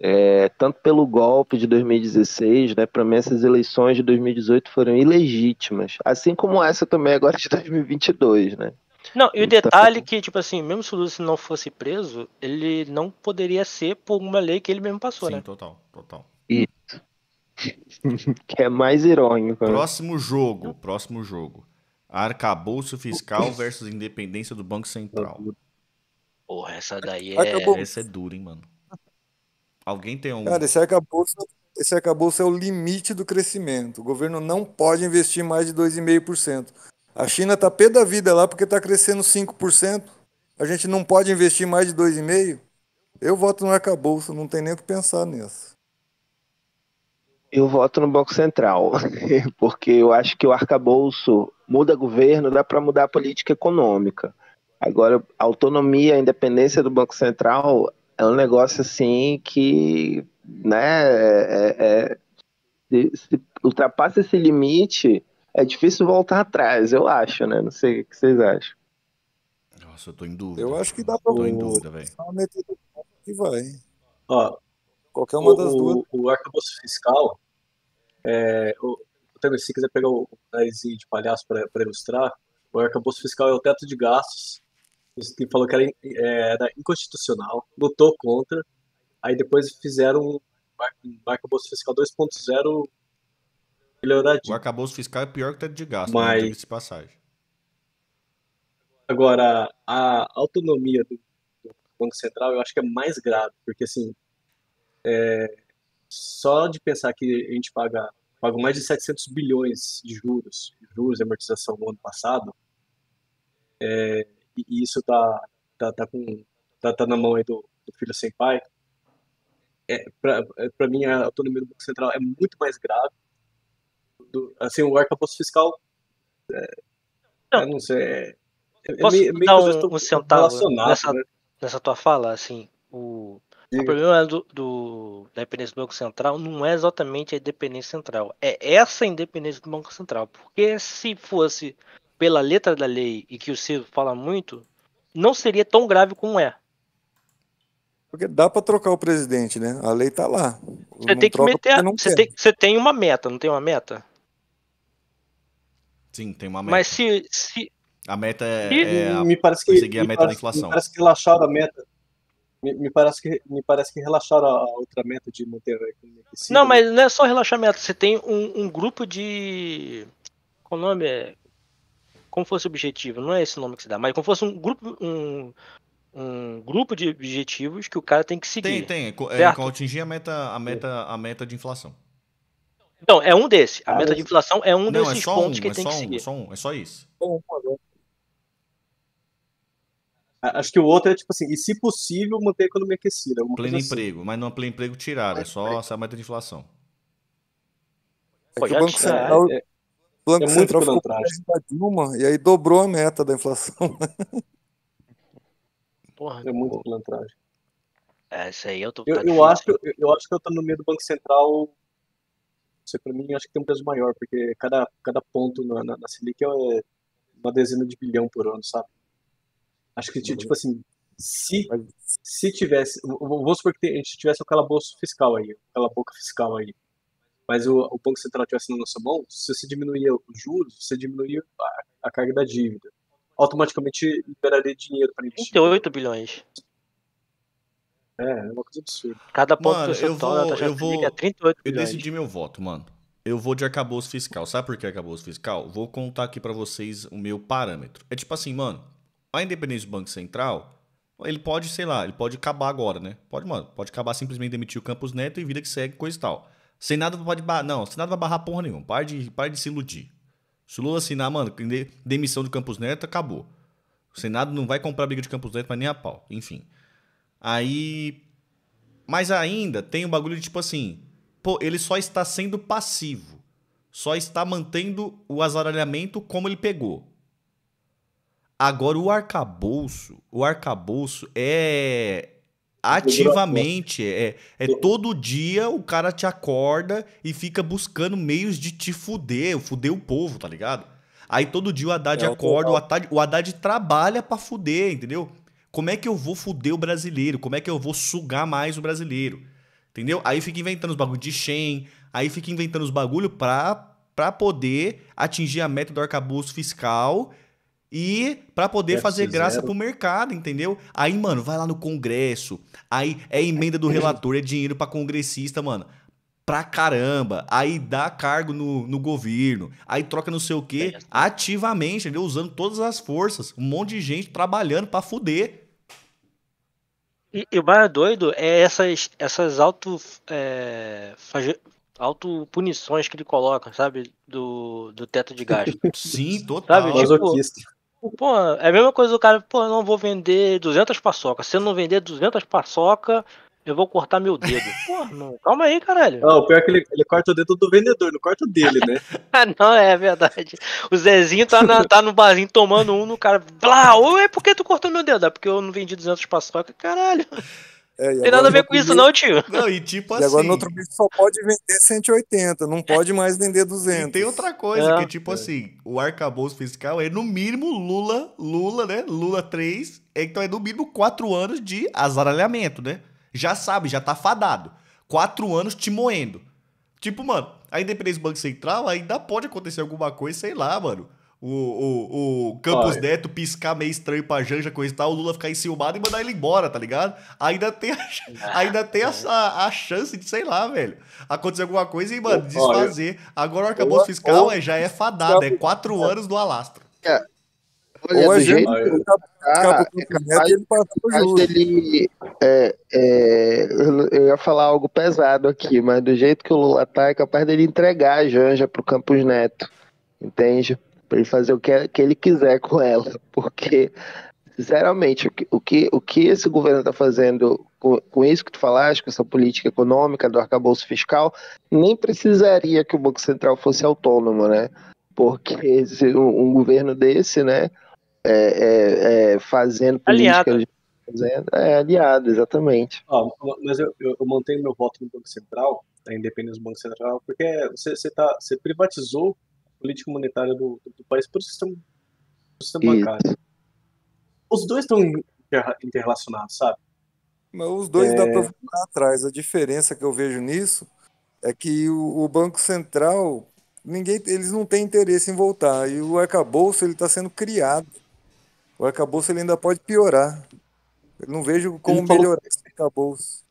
É, tanto pelo golpe de 2016, né, para mim essas eleições de 2018 foram ilegítimas, assim como essa também agora de 2022, né? Não, e o então... Tá detalhe que, tipo assim, mesmo se o Lula não fosse preso, ele não poderia ser por uma lei que ele mesmo passou, Sim, né? Sim, total, total. Isso. *laughs* que é mais irônico. Né? Próximo jogo, próximo jogo. Arcabouço fiscal versus independência do Banco Central. Porra, essa daí é... Essa é dura, hein, mano. Alguém tem um. Cara, esse arcabouço, esse arcabouço é o limite do crescimento. O governo não pode investir mais de 2,5%. A China está pé da vida lá porque está crescendo 5%. A gente não pode investir mais de 2,5%. Eu voto no arcabouço, não tem nem o que pensar nisso. Eu voto no Banco Central, *laughs* porque eu acho que o arcabouço muda governo, dá para mudar a política econômica. Agora, a autonomia, a independência do Banco Central é um negócio assim que, né, é, é, é, se, se ultrapassa esse limite, é difícil voltar atrás, eu acho, né? Não sei o que vocês acham. Nossa, eu tô em dúvida. Eu acho que dá pra tô em dúvida, velho. vai. Ó, qualquer uma o, das duas. O arcabouço fiscal, é, o, se quiser pegar o narizinho de palhaço para ilustrar, o arcabouço fiscal é o teto de gastos que falou que era, eh, era inconstitucional, lutou contra, aí depois fizeram um, um arcabouço fiscal 2.0 melhoradinho. O arcabouço fiscal é pior que o teto de gasto, né, mas de passagem. Agora, a autonomia do, do, Banco Central eu acho que é mais grave, porque assim, é, só de pensar que a gente paga, paga mais de 700 bilhões de juros, juros e amortização no ano passado, é, e isso tá, tá, tá, com, tá, tá na mão aí do, do filho sem pai, é, para é, mim a autonomia do Banco Central é muito mais grave. Do, assim, o arcabouço fiscal, é, não. não sei, é, é Posso é meio, meio um, um centavo nessa, né? nessa tua fala, assim, o, o problema é do, do, da independência do Banco Central não é exatamente a independência central, é essa independência do Banco Central. Porque se fosse pela letra da lei e que o Ciro fala muito, não seria tão grave como é. Porque dá para trocar o presidente, né? A lei tá lá. Você tem que meter. Você tem, você tem uma meta, não tem uma meta? Sim, tem uma meta. Mas se. se... A meta é. é me parece que. Seguir a meta parece, da inflação. Me parece que relaxaram a meta. Me, me, parece que, me parece que relaxaram a outra meta de manter a economia Não, mas não é só relaxamento. Você tem um, um grupo de. Qual o nome? É? como fosse objetivo, não é esse nome que se dá, mas como fosse um grupo, um, um grupo de objetivos que o cara tem que seguir. Tem, tem. É, é contingir a meta, a meta, a meta de inflação. Então, é um desse. A meta de inflação é um não, desses é pontos um, que é tem que um, seguir. É só um, é só isso. Acho que o outro é tipo assim, e se possível, manter a economia aquecida. Pleno assim. emprego, assim. mas não é pleno emprego tirado, é só essa meta de inflação. É o Banco Central, é, é plano Banco é Central ficou atrás Dilma e aí dobrou a meta da inflação. *laughs* Porra, é muito pilantragem. É, isso aí eu tô. Eu, tá eu acho, eu, eu acho que meio do Banco Central, isso para mim, acho que tem um peso maior, porque cada, cada ponto na, na, na Selic é uma dezena de bilhão por ano, sabe? Acho que, uhum. tipo assim, se, se tivesse, vou supor que a gente tivesse aquela calabouço fiscal aí, aquela boca fiscal aí, mas o, o Banco Central tivesse na nossa mão, se você diminuía os juros, você diminuía a, a carga da dívida. Automaticamente liberaria dinheiro para investir. 38 bilhões. É, é uma coisa absurda. Cada ponto mano, que você vou, tá eu vou, é 38 Eu bilhões. decidi meu voto, mano. Eu vou de acabouço fiscal. Sabe por que acabouço fiscal? Vou contar aqui para vocês o meu parâmetro. É tipo assim, mano, a independência do Banco Central, ele pode, sei lá, ele pode acabar agora, né? Pode, mano, pode acabar simplesmente demitir o Campos Neto e vida que segue, coisa e tal. Sem nada pode barrar. Não, sem nada vai barrar porra nenhuma. pare de, pare de se iludir. Se o Lula assinar, mano, demissão de Campos Neto, acabou. O Senado não vai comprar briga de Campos Neto, mas nem a pau. Enfim. Aí. Mas ainda tem um bagulho de tipo assim. Pô, ele só está sendo passivo. Só está mantendo o azaralhamento como ele pegou. Agora, o arcabouço. O arcabouço é ativamente. É, é todo dia o cara te acorda e fica buscando meios de te fuder, fuder o povo, tá ligado? Aí todo dia o Haddad é, acorda, o Haddad, o Haddad trabalha pra fuder, entendeu? Como é que eu vou fuder o brasileiro? Como é que eu vou sugar mais o brasileiro? Entendeu? Aí fica inventando os bagulho de Shen, aí fica inventando os bagulho pra, pra poder atingir a meta do arcabouço fiscal e para poder fazer zero. graça pro mercado, entendeu? Aí, mano, vai lá no Congresso. Aí é emenda do é. relator, é dinheiro para congressista, mano. Pra caramba. Aí dá cargo no, no governo. Aí troca não sei o quê. Ativamente, entendeu? Usando todas as forças. Um monte de gente trabalhando para fuder. E, e, o mais doido é essas, essas auto, é, autopunições que ele coloca, sabe? Do, do teto de gás. Sim, total. Sabe? Tipo, Pô, é a mesma coisa do cara, pô, eu não vou vender 200 paçoca. Se eu não vender 200 paçoca, eu vou cortar meu dedo. *laughs* Pô, não, calma aí, caralho. Não, o pior é que ele, ele corta o dedo do vendedor, não corta o dele, né? *laughs* não, é verdade. O Zezinho tá, na, tá no barzinho tomando um no cara. Blá, ou é porque tu cortou meu dedo? É porque eu não vendi 200 paçoca, caralho. É, tem nada a ver com isso, não, tio. Não, e tipo e assim. agora no assim. outro bicho só pode vender 180, não pode mais vender 200. E tem outra coisa, é. que tipo é. assim, o arcabouço fiscal é no mínimo Lula, Lula, né? Lula 3, é, então é no mínimo 4 anos de azaralhamento, né? Já sabe, já tá fadado. 4 anos te moendo. Tipo, mano, a independência do Banco Central ainda pode acontecer alguma coisa, sei lá, mano o, o, o Campos Olha. Neto piscar meio estranho pra Janja, coisa e tal, o Lula ficar enciumado e mandar ele embora, tá ligado? Ainda tem a, ah, ainda tem a, é. a, a chance de, sei lá, velho, acontecer alguma coisa e, mano, desfazer. Agora o arcabouço fiscal é, já é fadado, é quatro anos do alastro. É. Olha, ou o é Campos Neto, ele passou dele, é, é, eu ia falar algo pesado aqui, mas do jeito que o Lula tá, é capaz dele entregar a Janja pro Campos Neto. Entende? para ele fazer o que, é, que ele quiser com ela, porque sinceramente o que o que, o que esse governo está fazendo com, com, isso que tu falaste, com essa política econômica do arcabouço fiscal, nem precisaria que o Banco Central fosse autônomo, né? Porque um, um governo desse, né, é, é, é fazendo política... Aliado. Fazendo, é, aliado, exatamente. Ah, mas eu, eu, eu mantenho meu voto no Banco Central, na tá? independência do Banco Central, porque você, você, tá, você privatizou política monetária do, do país para o sistema, pro sistema bancário. Os dois estão interrelacionados, sabe? Mas os dois é... dá para voltar atrás. A diferença que eu vejo nisso é que o, o Banco Central, ninguém, eles não têm interesse em voltar. E o arcabouço está sendo criado. O arcabouço ele ainda pode piorar. Eu não vejo como melhorar esse arcabouço.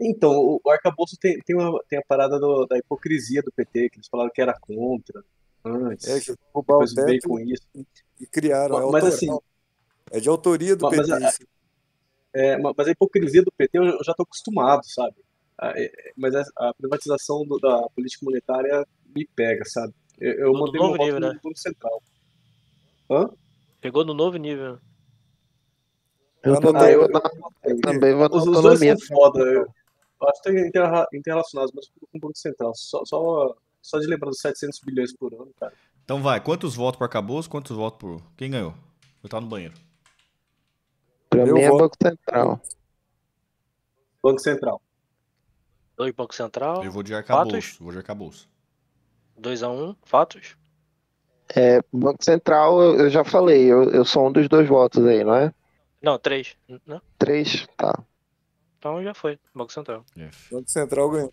Então, o, arcabouço tem, tem, uma, tem a parada do, da hipocrisia do PT, que eles falaram que era contra antes. É, que roubar depois o veio com isso. E criaram. Mas, é, mas assim, é de autoria do mas, PT. Mas a, é, mas a hipocrisia do PT eu já estou acostumado, sabe? Mas a, privatização do, da política monetária me pega, sabe? Eu, eu mandei um voto nível, no né? Banco né? Central. Hã? Pegou no novo nível. Eu, ah, também, eu, eu, também vou os, Os dois são foda. Eu, eu acho que está interrelacionados, mas com o Banco Central. Só, só, só de lembrando 700 bilhões por ano, cara. Então vai, quantos votos por acabouço, quantos votos por. Quem ganhou? Eu tava no banheiro. Pra mim é Banco Central. Banco Central. Dois Banco Central. Eu vou de arcabouço. Vou de arcabouço. 2 a 1 um, fatos. É, Banco Central, eu já falei, eu, eu sou um dos dois votos aí, não é? Não, três. Não? Né? Três, tá. Então já foi, Banco Central. É. Banco Central ganhou.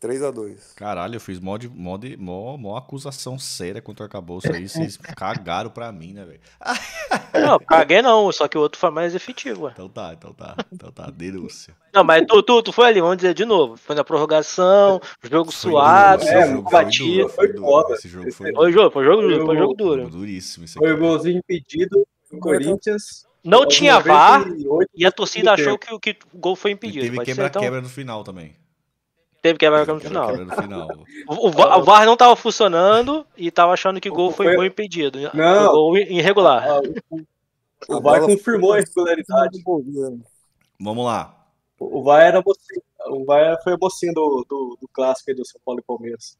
3x2. Então. Caralho, eu fiz mó, de, mó, de, mó, mó acusação séria contra o arcabouço aí. Vocês *laughs* cagaram pra mim, né, velho? *laughs* não, caguei não, só que o outro foi mais efetivo. Ué. Então tá, então tá. Então tá, denúncia. Não, mas tu, tu, tu foi ali, vamos dizer de novo. Foi na prorrogação, jogo foi suado, duro, é, jogo batido. Foi, foda. Esse jogo foi, foi, jogo, foi duro, foi jogo duro. Duríssimo. Foi o golzinho impedido do Corinthians. Não tinha VAR e a torcida achou que, que o gol foi impedido. E teve quebra-quebra então... no final também. Teve quebra-quebra no final. Quebra no final. o, o, VAR não estava funcionando e estava achando que o gol foi, foi... gol impedido. Né? Não. O gol irregular. Ah, o VAR confirmou a irregularidade. Vamos lá. O VAR era O VAR foi a bocinha do, do, do clássico aí do São Paulo e Palmeiras.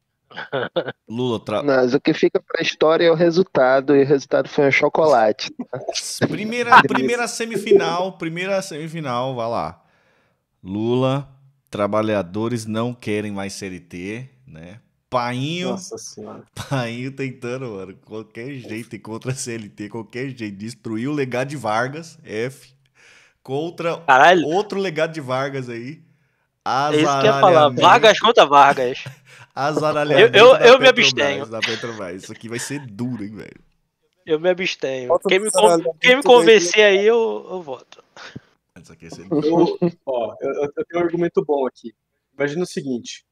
Lula tra... Mas o que fica pra história é o resultado, e o resultado foi um chocolate. Tá? primeira, *laughs* primeira semifinal, primeira semifinal, vai lá. Lula, trabalhadores não querem mais CLT, né? Painho, Nossa *laughs* Painho tentando, mano, qualquer jeito contra a CLT, qualquer jeito, destruir o legado de Vargas, F, contra Caralho. outro legado de Vargas aí. Azaralhamento... É isso que eu ia falar, Vargas contra Vargas. *laughs* Azaralhamento eu, eu, eu me abstenho. Da Petrobras. Isso aqui vai ser duro, hein, velho. Eu me abstenho. Quem me, quem me convencer aí, eu, eu voto. Isso aqui é. ser duro. Eu, ó, eu, eu, tenho um argumento bom aqui. Imagina o seguinte.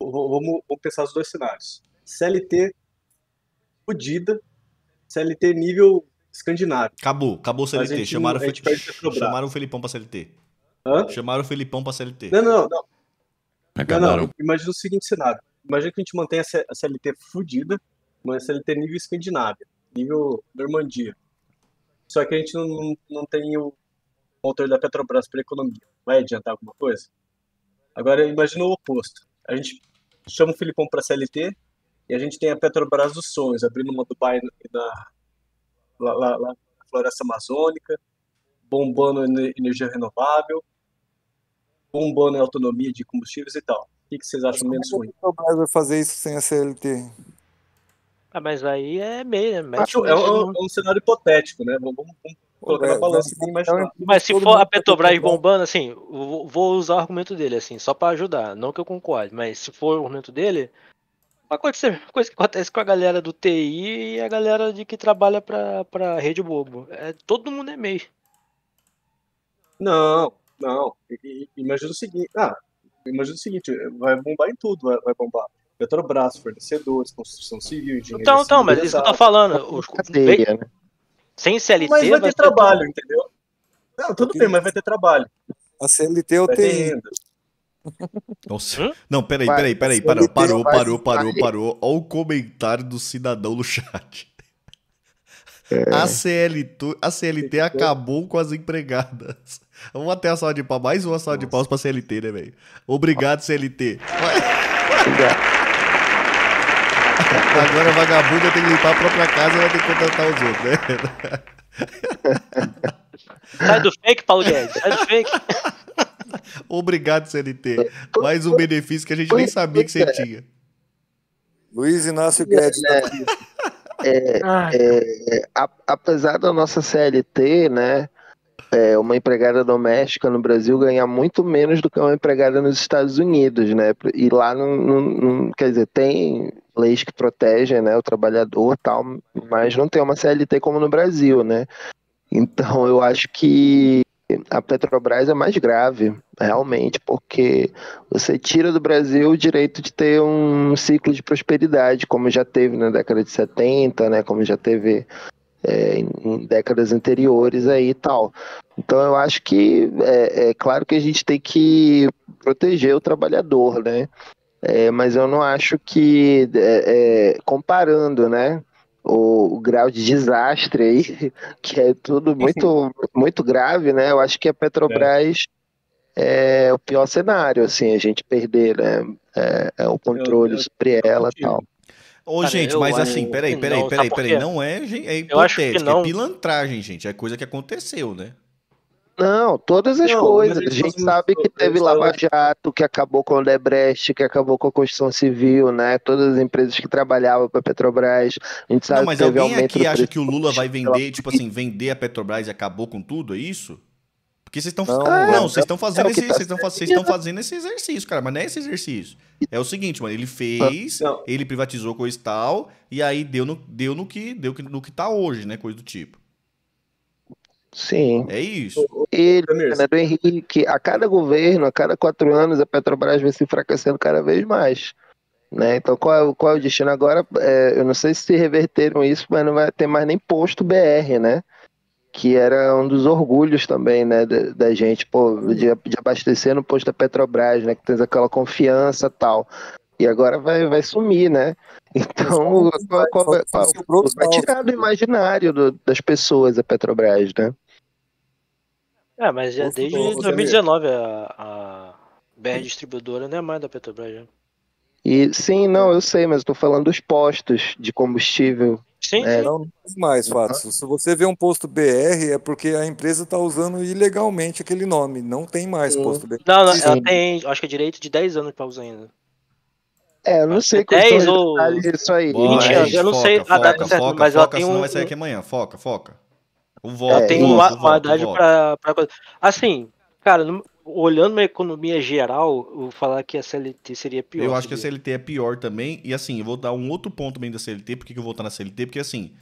Vamos, vamos pensar os dois cenários. CLT fodida, CLT nível escandinavo. Acabou, acabou o CLT. Gente, chamaram, fe... chamaram o Felipão pra CLT. Hã? Chamaram o Felipão pra CLT. Não, não, não. É, não, não, imagina o seguinte cenário. Imagina que a gente mantém a CLT fodida, uma CLT nível Escandinávia, nível Normandia. Só que a gente não, não tem o motor da Petrobras para economia. Vai é adiantar alguma coisa? Agora imagina o oposto. A gente chama o Filipão para a CLT e a gente tem a Petrobras dos sonhos, abrindo uma Dubai na, lá, lá, lá na floresta amazônica, bombando energia renovável, bombando bônus em autonomia de combustíveis e tal. O que, vocês acham menos é ruim? O Petrobras vai fazer isso sem a CLT. Ah, mas aí é meio, né? Acho, é, um, é um cenário hipotético, né? Vamos, vamos colocar é, balança. mas, é mas se for a Petrobras né? bombando, assim, vou usar o argumento dele, assim, só para ajudar. Não que eu concorde, mas se for o argumento dele, vai acontecer coisa que acontece com a galera do TI e a galera de que trabalha para pra rede bobo. É, todo mundo é meio. Não, não. imagina o seguinte. Ah, imagina o seguinte, vai bombar em tudo, vai, vai bombar. Petrobras, fornecedores, construção civil, engenharia. Então, então, mas isso que eu tô falando. Os... Cadeia, né? Sem CLT. Mas vai ter trabalho, entendeu? Não, tudo bem, mas vai ter trabalho. A CLT eu tenho. Nossa. Hum? Não, peraí, peraí, peraí. Parou, parou, parou, parou, parou. Olha o comentário do cidadão no *laughs* chat. É. A, CLT, a CLT acabou com as empregadas. Vamos até a sala de pau, mais uma sala de paus pra CLT, né, velho? Obrigado, CLT. Obrigado. Agora a vagabunda tem que limpar a própria casa e vai ter que contratar os outros, né? Sai do fake, Paulo Guedes, sai do fake. Obrigado, CLT. Mais um benefício que a gente nem sabia que você tinha. Luiz Inácio Guedes. Tá é, é, é, é, apesar da nossa CLT, né? é, uma empregada doméstica no Brasil ganhar muito menos do que uma empregada nos Estados Unidos, né? E lá não, não, não quer dizer, tem leis que protegem né, o trabalhador tal, mas não tem uma CLT como no Brasil, né? Então eu acho que a Petrobras é mais grave, realmente, porque você tira do Brasil o direito de ter um ciclo de prosperidade, como já teve na década de 70, né, como já teve é, em décadas anteriores aí e tal. Então eu acho que é, é claro que a gente tem que proteger o trabalhador, né? É, mas eu não acho que é, é comparando, né? O, o, grau de desastre aí, *laughs* que é tudo muito, *laughs* muito grave, né? Eu acho que a Petrobras é, é, o pior cenário, assim, a gente perder né? é, é o controle eu, eu, sobre eu ela e tal. Ô, cara, gente, mas assim, peraí, peraí, não, peraí, peraí. Não é, é hipotético, é pilantragem, gente. É coisa que aconteceu, né? Não, todas as não, coisas. É a gente sabe que teve Lava Jato, que acabou com o Debrecht, que acabou com a Constituição Civil, né? Todas as empresas que trabalhavam para a Petrobras. A gente sabe não, mas que alguém aqui acha que o Lula vai vender, tipo assim, vender a Petrobras e acabou com tudo, é isso? Porque vocês estão. Não, é vocês estão fazendo, é esse, tá vocês estão fazendo, esse exercício, cara. Mas não é esse exercício. É o seguinte, mano. Ele ah, fez, não. ele privatizou coisa e tal, e aí deu no, deu no que deu no que tá hoje, né? Coisa do tipo. Sim. É isso. Ele, do tá Henrique, a cada governo, a cada quatro anos, a Petrobras vem se enfraquecendo cada vez mais. Né? Então, qual é, qual é o destino agora? É, eu não sei se reverteram isso, mas não vai ter mais nem posto BR, né? que era um dos orgulhos também, né, da, gente, pô, de, de, abastecer no posto da Petrobras, né, que tem aquela confiança tal. E agora vai, vai sumir, né? Então, é vai, tirar do imaginário do, das pessoas a Petrobras, né? É, mas já desde 2019 a, a BR distribuidora não é mais da Petrobras, né? E sim, não, eu sei, mas estou falando dos postos de combustível Sim, é, sim. Não mais fácil. Se você vê um posto BR, é porque a empresa está usando ilegalmente aquele nome. Não tem mais sim. posto BR. Não, não ela tem, acho que é direito de 10 anos para usar ainda. É, eu não acho sei qual é ou... isso aí. Boa, 20 anos, eu não sei foca, a data certa, mas foca, ela tem um... vai sair aqui amanhã. Foca, foca. voto, ela tem uma, voto, uma idade para... Pra... Assim, cara, olhando uma economia geral, eu falar que a CLT seria pior. Eu acho que a CLT é pior também. E assim, eu vou dar um outro ponto também da CLT, porque eu vou estar na CLT, porque assim,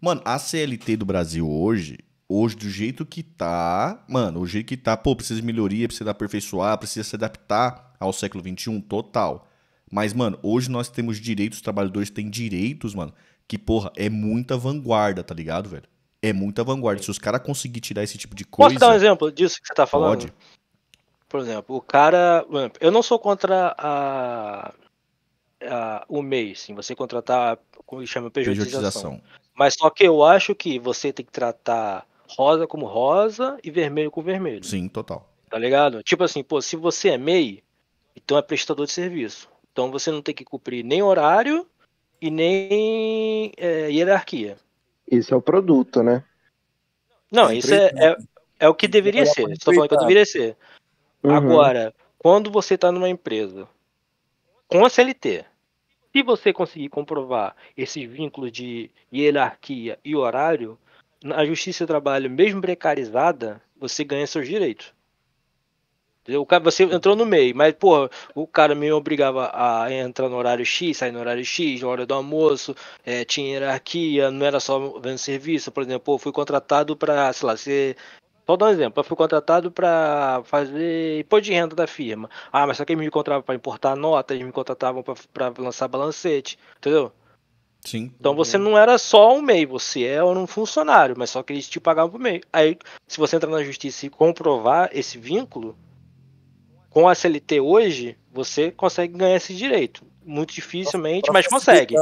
mano, a CLT do Brasil hoje, hoje do jeito que tá, mano, o jeito que tá, pô, precisa de melhoria, precisa aperfeiçoar, precisa se adaptar ao século XXI total. Mas, mano, hoje nós temos direitos, os trabalhadores têm direitos, mano, que, porra, é muita vanguarda, tá ligado, velho? É muita vanguarda. Se os caras conseguirem tirar esse tipo de coisa. Posso dar um exemplo disso que você tá falando? Pode. Por exemplo, o cara. Eu não sou contra a, a o MEI, sim, você contratar como ele chama pejotização. Mas só que eu acho que você tem que tratar rosa como rosa e vermelho com vermelho. Sim, total. Tá ligado? Tipo assim, pô, se você é MEI, então é prestador de serviço. Então você não tem que cumprir nem horário e nem é, hierarquia. Isso é o produto, né? Não, é isso é, é, é, o que deveria é ser. Estou falando que deveria ser. Uhum. Agora, quando você está numa empresa com a CLT, se você conseguir comprovar esse vínculo de hierarquia e horário, na justiça do trabalho, mesmo precarizada, você ganha seus direitos. O cara, você entrou no meio, mas, porra, o cara me obrigava a entrar no horário X, sair no horário X, na hora do almoço, é, tinha hierarquia, não era só vendo serviço. Por exemplo, pô, fui contratado para, sei lá, ser Vou dar um exemplo. Eu fui contratado para fazer imposto de renda da firma. Ah, mas só que me contratavam para importar nota, eles me contratavam para lançar balancete, entendeu? Sim. Então você não era só um MEI, você é um funcionário, mas só que eles te pagavam por MEI. Aí, se você entrar na justiça e comprovar esse vínculo, com a CLT hoje, você consegue ganhar esse direito. Muito dificilmente, mas consegue.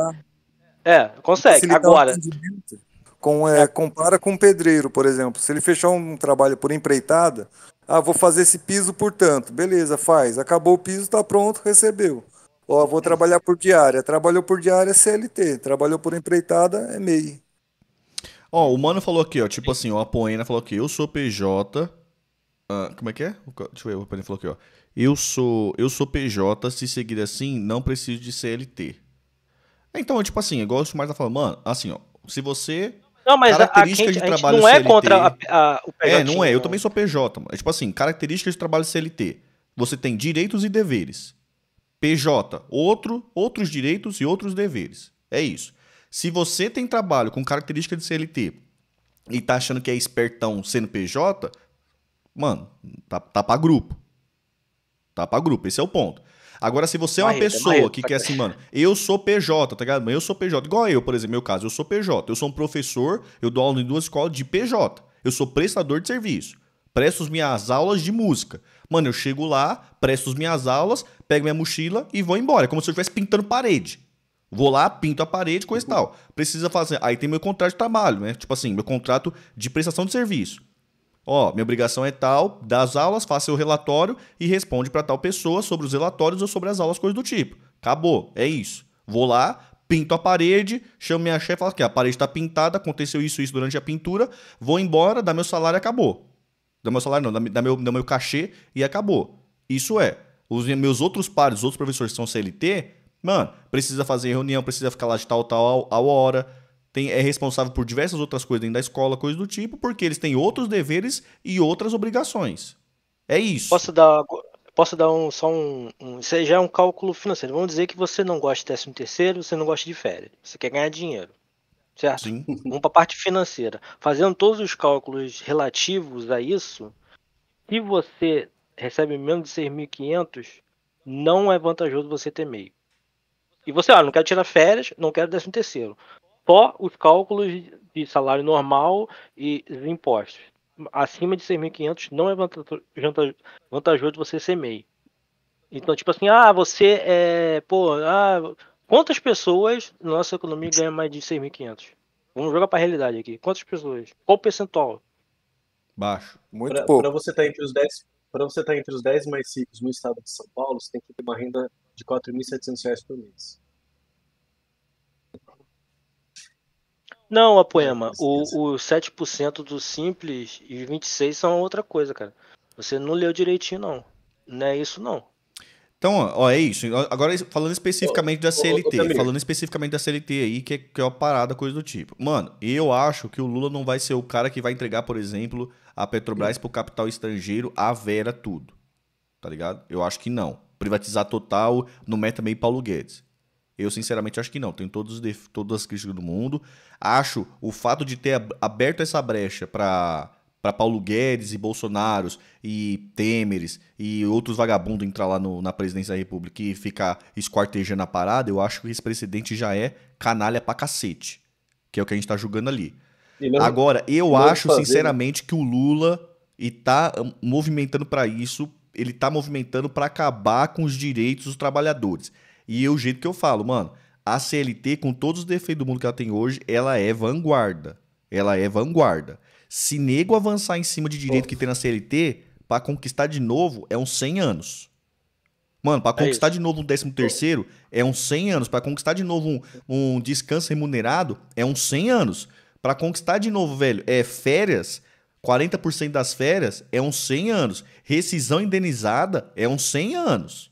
É, consegue. Agora. Com, é, é, compara com um pedreiro, por exemplo. Se ele fechar um trabalho por empreitada, ah, vou fazer esse piso por tanto. Beleza, faz. Acabou o piso, tá pronto, recebeu. Ó, vou uhum. trabalhar por diária. Trabalhou por diária CLT. Trabalhou por empreitada é MEI. Ó, o Mano falou aqui, ó. Tipo assim, ó, a Poena falou aqui, eu sou PJ. Ah, como é que é? Deixa eu ver, o Poena falou aqui, ó. Eu sou, eu sou PJ, se seguir assim, não preciso de CLT. É, então, é tipo assim, igual o Silmar tá falando, mano, assim, ó. Se você não, mas característica a, gente, de trabalho a não é contra a, a, o PJ. É, não é. Eu também sou PJ. Mas, tipo assim, características de trabalho CLT. Você tem direitos e deveres. PJ, outro, outros direitos e outros deveres. É isso. Se você tem trabalho com característica de CLT e tá achando que é espertão sendo PJ, mano, tá, tá pra grupo. Tá pra grupo, esse é o ponto. Agora, se você é uma marreta, é pessoa marreta, que tá quer assim, mano, eu sou PJ, tá ligado? Eu sou PJ. Igual eu, por exemplo, meu caso, eu sou PJ. Eu sou um professor, eu dou aula em duas escolas de PJ. Eu sou prestador de serviço. Presto as minhas aulas de música. Mano, eu chego lá, presto as minhas aulas, pego minha mochila e vou embora. É como se eu estivesse pintando parede. Vou lá, pinto a parede, coisa e tal. Precisa fazer. Aí tem meu contrato de trabalho, né? Tipo assim, meu contrato de prestação de serviço. Ó, oh, minha obrigação é tal, das aulas, faça o relatório e responde para tal pessoa sobre os relatórios ou sobre as aulas, coisa do tipo. Acabou, é isso. Vou lá, pinto a parede, chamo minha chefe, falo que a parede está pintada, aconteceu isso isso durante a pintura, vou embora, dá meu salário acabou. Dá meu salário não, dá meu, dá meu cachê e acabou. Isso é. Os meus outros pares, os outros professores que são CLT, mano, precisa fazer reunião, precisa ficar lá de tal, tal, a hora tem, é responsável por diversas outras coisas dentro da escola, coisas do tipo, porque eles têm outros deveres e outras obrigações. É isso. Posso dar, posso dar um, só um, um. Isso já é um cálculo financeiro. Vamos dizer que você não gosta de 13, terceiro, você não gosta de férias. Você quer ganhar dinheiro. Certo? Sim. *laughs* Vamos para a parte financeira. Fazendo todos os cálculos relativos a isso, se você recebe menos de 6.500, não é vantajoso você ter meio. E você, ah, não quero tirar férias, não quero 13. terceiro só os cálculos de salário normal e os impostos. Acima de 6.500 não é vantajoso você ser MEI. Então, tipo assim, ah, você é. Pô, ah, quantas pessoas na nossa economia ganha mais de 6.500? Vamos jogar para a realidade aqui. Quantas pessoas? Qual o percentual? Baixo. Muito pra, pouco. Para você estar tá entre os 10 para você estar tá entre os 10 mais ricos no estado de São Paulo, você tem que ter uma renda de R$ 4.700 por mês. Não, a poema. É, o, 7% do simples e 26 são outra coisa, cara. Você não leu direitinho, não. Não é isso, não. Então, ó, é isso. Agora, falando especificamente ô, da CLT, ô, ô, falando especificamente da CLT aí, que é, que é uma parada, coisa do tipo. Mano, eu acho que o Lula não vai ser o cara que vai entregar, por exemplo, a Petrobras pro capital estrangeiro, a Vera, tudo. Tá ligado? Eu acho que não. Privatizar total, no meta meio Paulo Guedes. Eu, sinceramente, acho que não. Tenho todos todas as críticas do mundo. Acho o fato de ter aberto essa brecha para para Paulo Guedes e Bolsonaros e Temeres e outros vagabundos entrar lá no, na presidência da República e ficar esquartejando a parada, eu acho que esse presidente já é canalha pra cacete. Que é o que a gente tá julgando ali. Não, Agora, eu acho, fazer. sinceramente, que o Lula e tá hum, movimentando para isso, ele tá movimentando para acabar com os direitos dos trabalhadores. E o jeito que eu falo, mano, a CLT, com todos os defeitos do mundo que ela tem hoje, ela é vanguarda. Ela é vanguarda. Se nego avançar em cima de direito que tem na CLT, para conquistar de novo, é uns 100 anos. Mano, para é conquistar é de novo um 13 terceiro, é uns 100 anos. Para conquistar de novo um, um descanso remunerado, é uns 100 anos. Para conquistar de novo, velho, é férias, 40% das férias, é uns 100 anos. Rescisão indenizada, é uns 100 anos.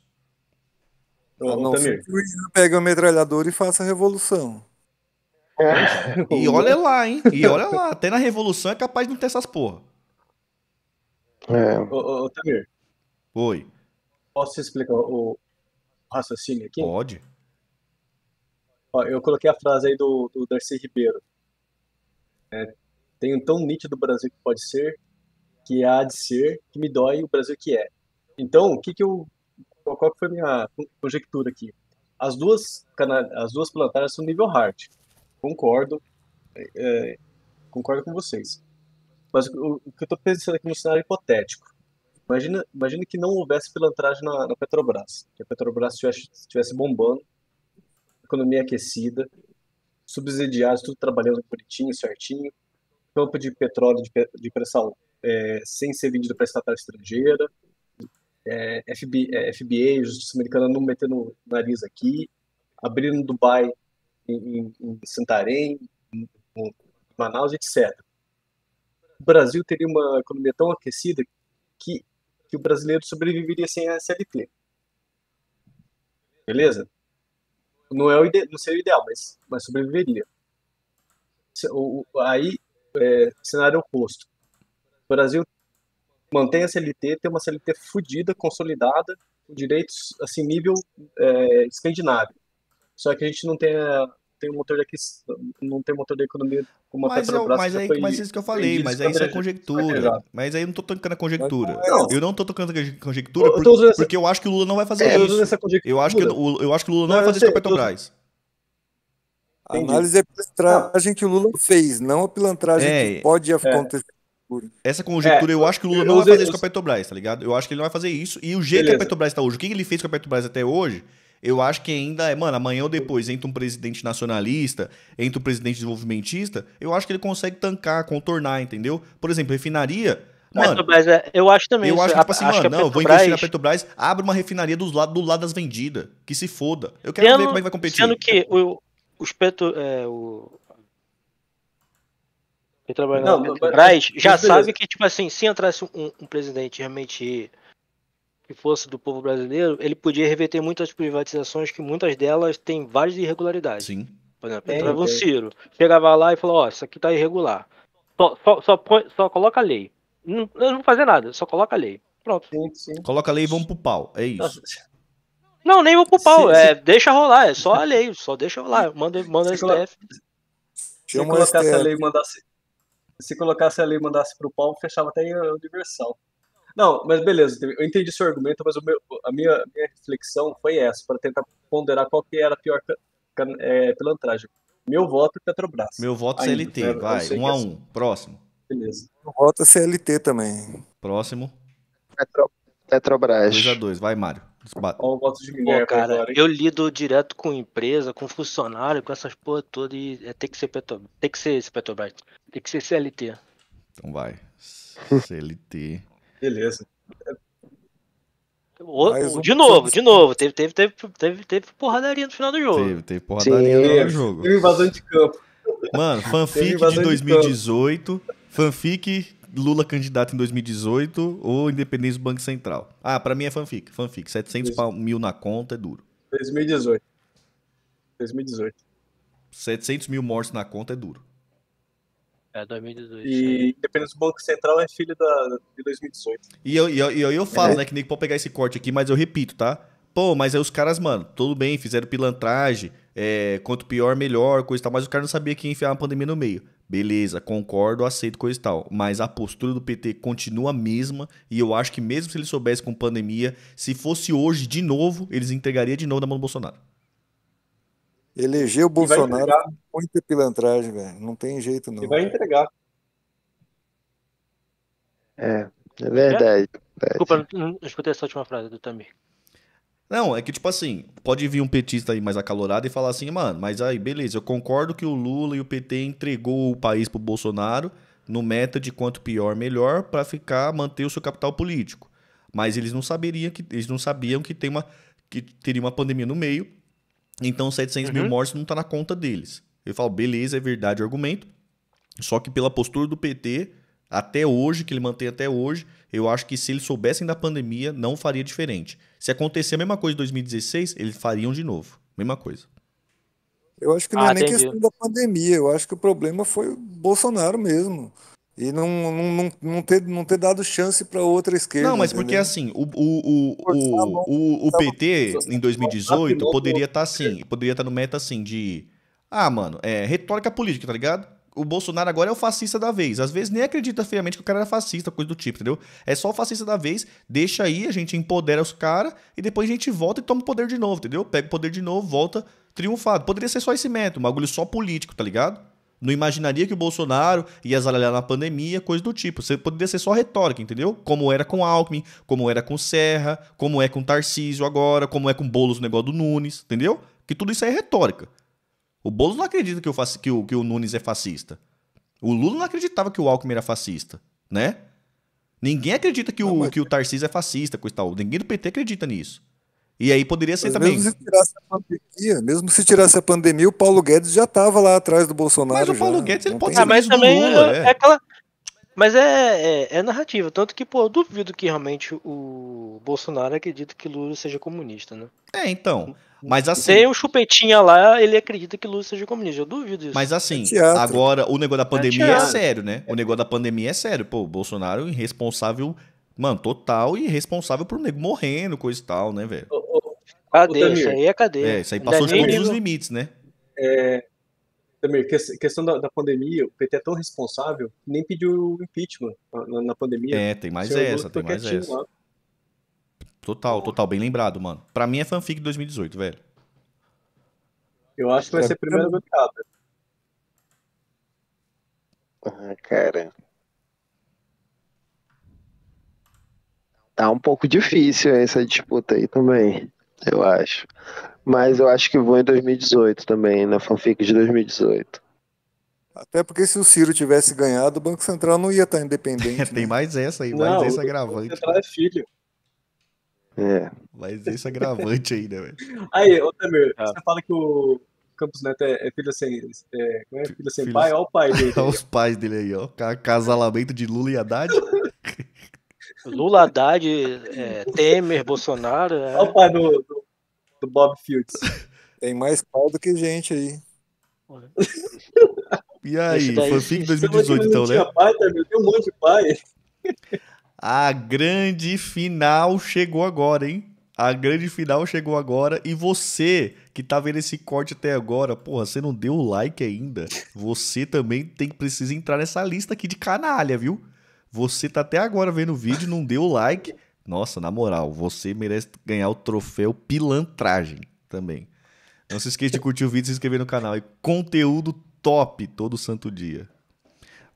A não o a metralhadora e faça a revolução. É. *laughs* E olha lá, hein? E olha lá, até na revolução é capaz de não ter essas porra. É. Ô, ô, ô Tamir. Oi. Posso explicar o raciocínio aqui? Pode. Ó, eu coloquei a frase aí do, do Darcy Ribeiro. É, tenho tão nítido o Brasil que pode ser, que há de ser, que me dói o Brasil que é. Então, o que, que eu qual foi a minha conjectura aqui? As duas, as duas planetárias são nível hard. Concordo. É, é, concordo com vocês. Mas o, o que eu estou pensando aqui no cenário hipotético. Imagina, imagina que não houvesse pilantragem na, na Petrobras. Que a Petrobras estivesse bombando, economia aquecida, subsidiários, tudo trabalhando bonitinho, certinho, campo de petróleo de, de pressão é, sem ser vendido para estatal estrangeira, é, FB, é, FBA, Justiça Americana não metendo o nariz aqui, abrindo Dubai em, em Santarém, em, em Manaus, etc. O Brasil teria uma economia tão aquecida que, que o brasileiro sobreviveria sem a SLT. Beleza? Não, é o ide, não seria o ideal, mas, mas sobreviveria. aí, é, cenário oposto. O Brasil mantém a CLT, tem uma CLT fodida, consolidada, com direitos, assim, nível é, escandinavo. Só que a gente não tem, tem um motor daqui, não tem motor da economia como mas a Petrobras. Eu, mas, aí, foi, mas é isso que eu falei, mas aí isso é conjectura. Mas aí eu não tô tocando a conjectura. Mas, não. Eu não tô tocando a conjectura eu, porque, eu, porque eu acho que o Lula não vai fazer é, isso. Eu acho, que, eu, acho que o Lula não, não vai fazer isso com a Petrobras. A análise é a pilantragem que o Lula fez, não a pilantragem é, que pode é. acontecer essa conjectura, é, eu acho que o Lula não vai fazer isso com a Petrobras, tá ligado? Eu acho que ele não vai fazer isso. E o jeito que a Petrobras tá hoje, o que ele fez com a Petrobras até hoje, eu acho que ainda é, mano, amanhã ou depois entra um presidente nacionalista, entra um presidente desenvolvimentista, eu acho que ele consegue tancar, contornar, entendeu? Por exemplo, refinaria. Mano, Petrobras, é, eu acho também. Eu isso, acho tipo assim, acho mano, não, Petrobras... vou investir na Petrobras, abre uma refinaria do lado, do lado das vendidas, que se foda. Eu quero sendo, ver como é que vai competir. Sendo que o, os petro, é, que trabalha não, na Petrobras, já beleza. sabe que, tipo assim, se entrasse um, um, presidente realmente que fosse do povo brasileiro, ele podia reverter muitas privatizações, que muitas delas têm várias irregularidades. Sim. Por exemplo, entrava é, um Ciro, chegava lá e falou, ó, oh, isso aqui tá irregular. Só, só, só, põe, só coloca a lei. Não, não vou fazer nada, só coloca a lei. Pronto. Sim, sim. Coloca a lei e vamos pro pau. É isso. Não, nem vou pro pau. é, deixa rolar, é só a lei, só deixa rolar. Manda, manda se STF. Se eu colocar essa lei e mandar se colocasse ali e mandasse pro pau, fechava até a Universal. Não, mas beleza, eu entendi seu argumento, mas meu, a minha, minha, reflexão foi essa, para tentar ponderar qual que era a pior é, pilantragem. Meu voto é Petrobras. Meu voto é Ainda, CLT, né, vai, um é a assim. um. Próximo. Beleza. Meu voto é CLT também. Próximo. Petro... Petrobras. 2 a 2 vai, Mário. Olha o voto de Pô, cara, agora, Eu lido direto com empresa, com funcionário, com essas porra toda e é, tem que ser Petro... tem que ser esse Petrobras. Tem que ser CLT. Então vai. *laughs* CLT. Beleza. O, um de novo, de... de novo. Teve, teve, teve, teve, teve porradaria no final do jogo. Teve, teve porradaria Sim. no final do jogo. Teve invasão de campo. Mano, fanfic de 2018. De fanfic Lula candidato em 2018 ou independência do Banco Central. Ah, para mim é fanfic, fanfic. 700 mil na conta é duro. 2018. 2018. 700 mil mortos na conta é duro. É 2018. E independência do Banco Central é filho da, de 2018. E eu, e eu, eu, eu falo, é. né, que nem pode pegar esse corte aqui, mas eu repito, tá? Pô, mas aí os caras, mano, tudo bem, fizeram pilantragem, é, quanto pior, melhor, coisa e tal, mas o cara não sabia que ia enfiar uma pandemia no meio beleza, concordo, aceito coisa e tal. Mas a postura do PT continua a mesma e eu acho que mesmo se ele soubesse com pandemia, se fosse hoje de novo, eles entregariam de novo na mão do Bolsonaro. Eleger o Bolsonaro muita pilantragem, velho. Não tem jeito, não. E vai entregar. É, é verdade. É. Desculpa, não escutei essa última frase do Tamir. Não, é que, tipo assim, pode vir um petista aí mais acalorado e falar assim, mano, mas aí, beleza, eu concordo que o Lula e o PT entregou o país pro Bolsonaro no meta de quanto pior, melhor, para ficar, manter o seu capital político. Mas eles não saberiam que eles não sabiam que tem uma que teria uma pandemia no meio, então 700 uhum. mil mortes não tá na conta deles. Eu falo, beleza, é verdade o argumento, só que pela postura do PT, até hoje, que ele mantém até hoje, eu acho que se eles soubessem da pandemia, não faria diferente. Se acontecer a mesma coisa em 2016, eles fariam de novo. Mesma coisa. Eu acho que não é ah, é nem questão da pandemia, eu acho que o problema foi o Bolsonaro mesmo. E não, não, não, não, ter, não ter dado chance para outra esquerda. Não, mas entendeu? porque assim, o, o, o, tá o, o tá PT em 2018 poderia estar tá, assim, poderia estar tá no meta assim de. Ah, mano, é retórica política, tá ligado? o Bolsonaro agora é o fascista da vez. Às vezes nem acredita fiamente que o cara era fascista, coisa do tipo, entendeu? É só o fascista da vez, deixa aí, a gente empodera os caras e depois a gente volta e toma o poder de novo, entendeu? Pega o poder de novo, volta triunfado. Poderia ser só esse método, um bagulho só político, tá ligado? Não imaginaria que o Bolsonaro ia zaralhar na pandemia, coisa do tipo. Você poderia ser só retórica, entendeu? Como era com Alckmin, como era com Serra, como é com Tarcísio agora, como é com Boulos o negócio do Nunes, entendeu? Que tudo isso é retórica. O Boulos não acredita que o, que o, que o Nunes é fascista. O Lula não acreditava que o Alckmin era fascista, né? Ninguém acredita que, não, o, mas... que o Tarcísio é fascista, coisa tal. Ninguém do PT acredita nisso. E aí poderia ser mas também. Mesmo se, tirasse a pandemia, mesmo se tirasse a pandemia, o Paulo Guedes já estava lá atrás do Bolsonaro. Mas o Paulo já, Guedes ele pode ser. Ah, mas também Lula, é, é. é aquela. Mas é, é, é, narrativa. Tanto que, pô, eu duvido que realmente o Bolsonaro acredita que Lula seja comunista, né? É, então. Mas assim. Tem o Chupetinha lá, ele acredita que Lula seja comunista. Eu duvido isso. Mas assim, é agora, o negócio da é pandemia é, é sério, né? O negócio da pandemia é sério. Pô, o Bolsonaro irresponsável, mano, total e irresponsável pro nego morrendo, coisa e tal, né, velho? Cadê? isso aí é cadeia. É, isso aí passou de todos os limites, né? É. Também, questão da, da, pandemia, o PT é tão responsável que nem pediu impeachment na, na pandemia. É, tem mais essa, tem mais essa. Lá. Total, total, bem lembrado, mano. Pra mim é fanfic de 2018, velho. Eu acho que vai ser primeiro é. goleada. Ah, cara. Tá um pouco difícil essa disputa aí também, eu acho. Mas eu acho que vou em 2018 também, na fanfic de 2018. Até porque se o Ciro tivesse ganhado, o Banco Central não ia estar tá independente. *laughs* Tem né? mais essa aí, mais não, essa gravante. O Banco Central é filho. É. Mas esse agravante aí, né, velho? Aí, Otamir, ah. Tá. você fala que o Campos Neto é, é filho sem, é, é filho sem filho... pai? Olha o pai dele. Olha os pais dele aí, ó. Casalamento de Lula e Haddad. Lula, Haddad, é, Temer, Bolsonaro. É... Olha o pai do, do, do Bob Fields. Tem mais pau do que gente aí. E aí, fanfic 2018 então, né? Pai, tá, meu, tem um monte de pai. A grande final chegou agora, hein? A grande final chegou agora e você que tá vendo esse corte até agora, porra, você não deu o like ainda. Você também tem que precisa entrar nessa lista aqui de canalha, viu? Você tá até agora vendo o vídeo, não deu o like. Nossa, na moral, você merece ganhar o troféu pilantragem também. Não se esqueça de curtir o vídeo, se inscrever no canal e conteúdo top todo santo dia.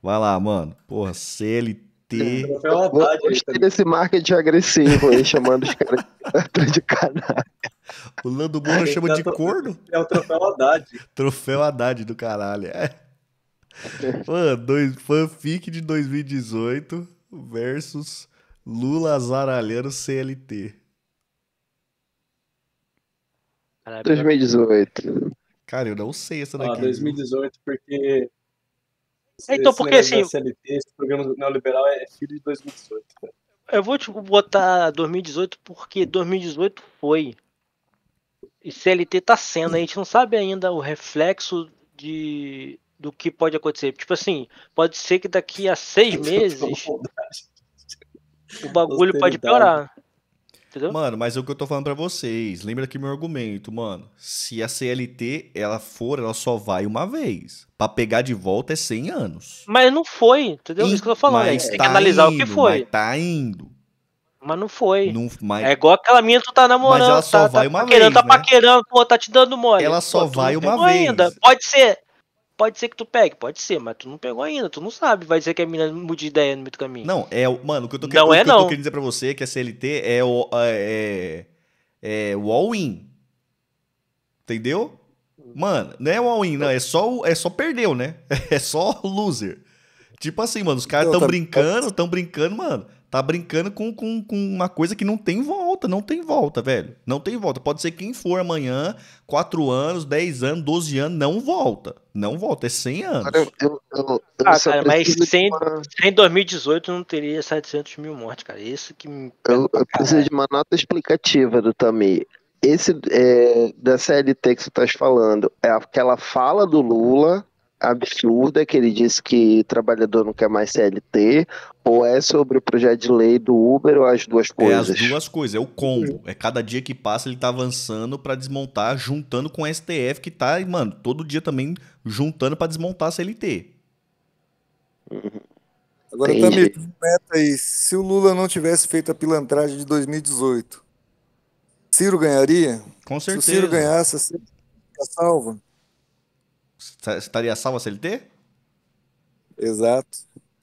Vai lá, mano. Porra, CLT ter. Eu gostei desse marketing agressivo aí, chamando os caras *laughs* de canalha. O Lando Moura chama é de corno? É o troféu Haddad. *laughs* troféu Haddad do caralho. É. Mano, dois, fanfic de 2018 versus Lula Zaralheiro CLT. 2018. Cara, eu não sei essa ah, daqui. Ah, 2018, porque então, esse porque assim. CLT, esse programa neoliberal é filho de 2018. Cara. Eu vou tipo, botar 2018 porque 2018 foi. E CLT tá sendo. A gente não sabe ainda o reflexo de, do que pode acontecer. Tipo assim, pode ser que daqui a seis *laughs* meses o bagulho pode piorar entendeu? Mano, mas é o que eu tô falando para vocês. Lembra que meu argumento, mano. Se a CLT, ela for, ela só vai uma vez. Pra pegar de volta é 100 anos. Mas não foi, entendeu? E, Isso que eu tô falando. Mas é. tá tem que analisar indo, o que foi. Mas tá indo. Mas não foi. Não, mas... É igual aquela minha que tu tá namorando. Mas ela só tá, tá vai tá uma vez. Tá paquerando, né? tá paquerando, pô, tá te dando mole. Ela só pô, vai uma vez. Ainda. Pode ser Pode ser que tu pegue, pode ser, mas tu não pegou ainda, tu não sabe. Vai dizer que a mina muda de ideia no meio do caminho. Não, é. Mano, o que eu tô, não é que, é, não. Eu tô querendo dizer pra você é que a CLT é o. É, é, é o all-in. Entendeu? Mano, não é o all-in, não. É só, é só perdeu, né? *laughs* É só loser. Tipo assim, mano, os caras tão tá- brincando, tão brincando, mano. Tá brincando com, com, com uma coisa que não tem volta, não tem volta, velho. Não tem volta. Pode ser quem for amanhã, 4 anos, 10 anos, 12 anos, não volta. Não volta, é 100 anos. Cara, eu, eu, eu, ah, cara, mas sem, uma... sem 2018 não teria 700 mil mortes, cara. Isso que me... Eu, eu preciso de uma nota explicativa do Tami esse é, da CLT que você está falando é aquela fala do Lula absurda que ele disse que trabalhador não quer mais CLT, ou é sobre o projeto de lei do Uber ou as duas coisas? É as duas coisas, é o combo. É cada dia que passa ele tá avançando para desmontar, juntando com o STF que tá, mano, todo dia também juntando para desmontar a CLT. Uhum. Agora também tá meta aí, se o Lula não tivesse feito a pilantragem de 2018, Ciro ganharia? Com certeza. Se o Ciro ganhasse, a CLT fica salva estaria tá, tá salvo a CLT? Exato.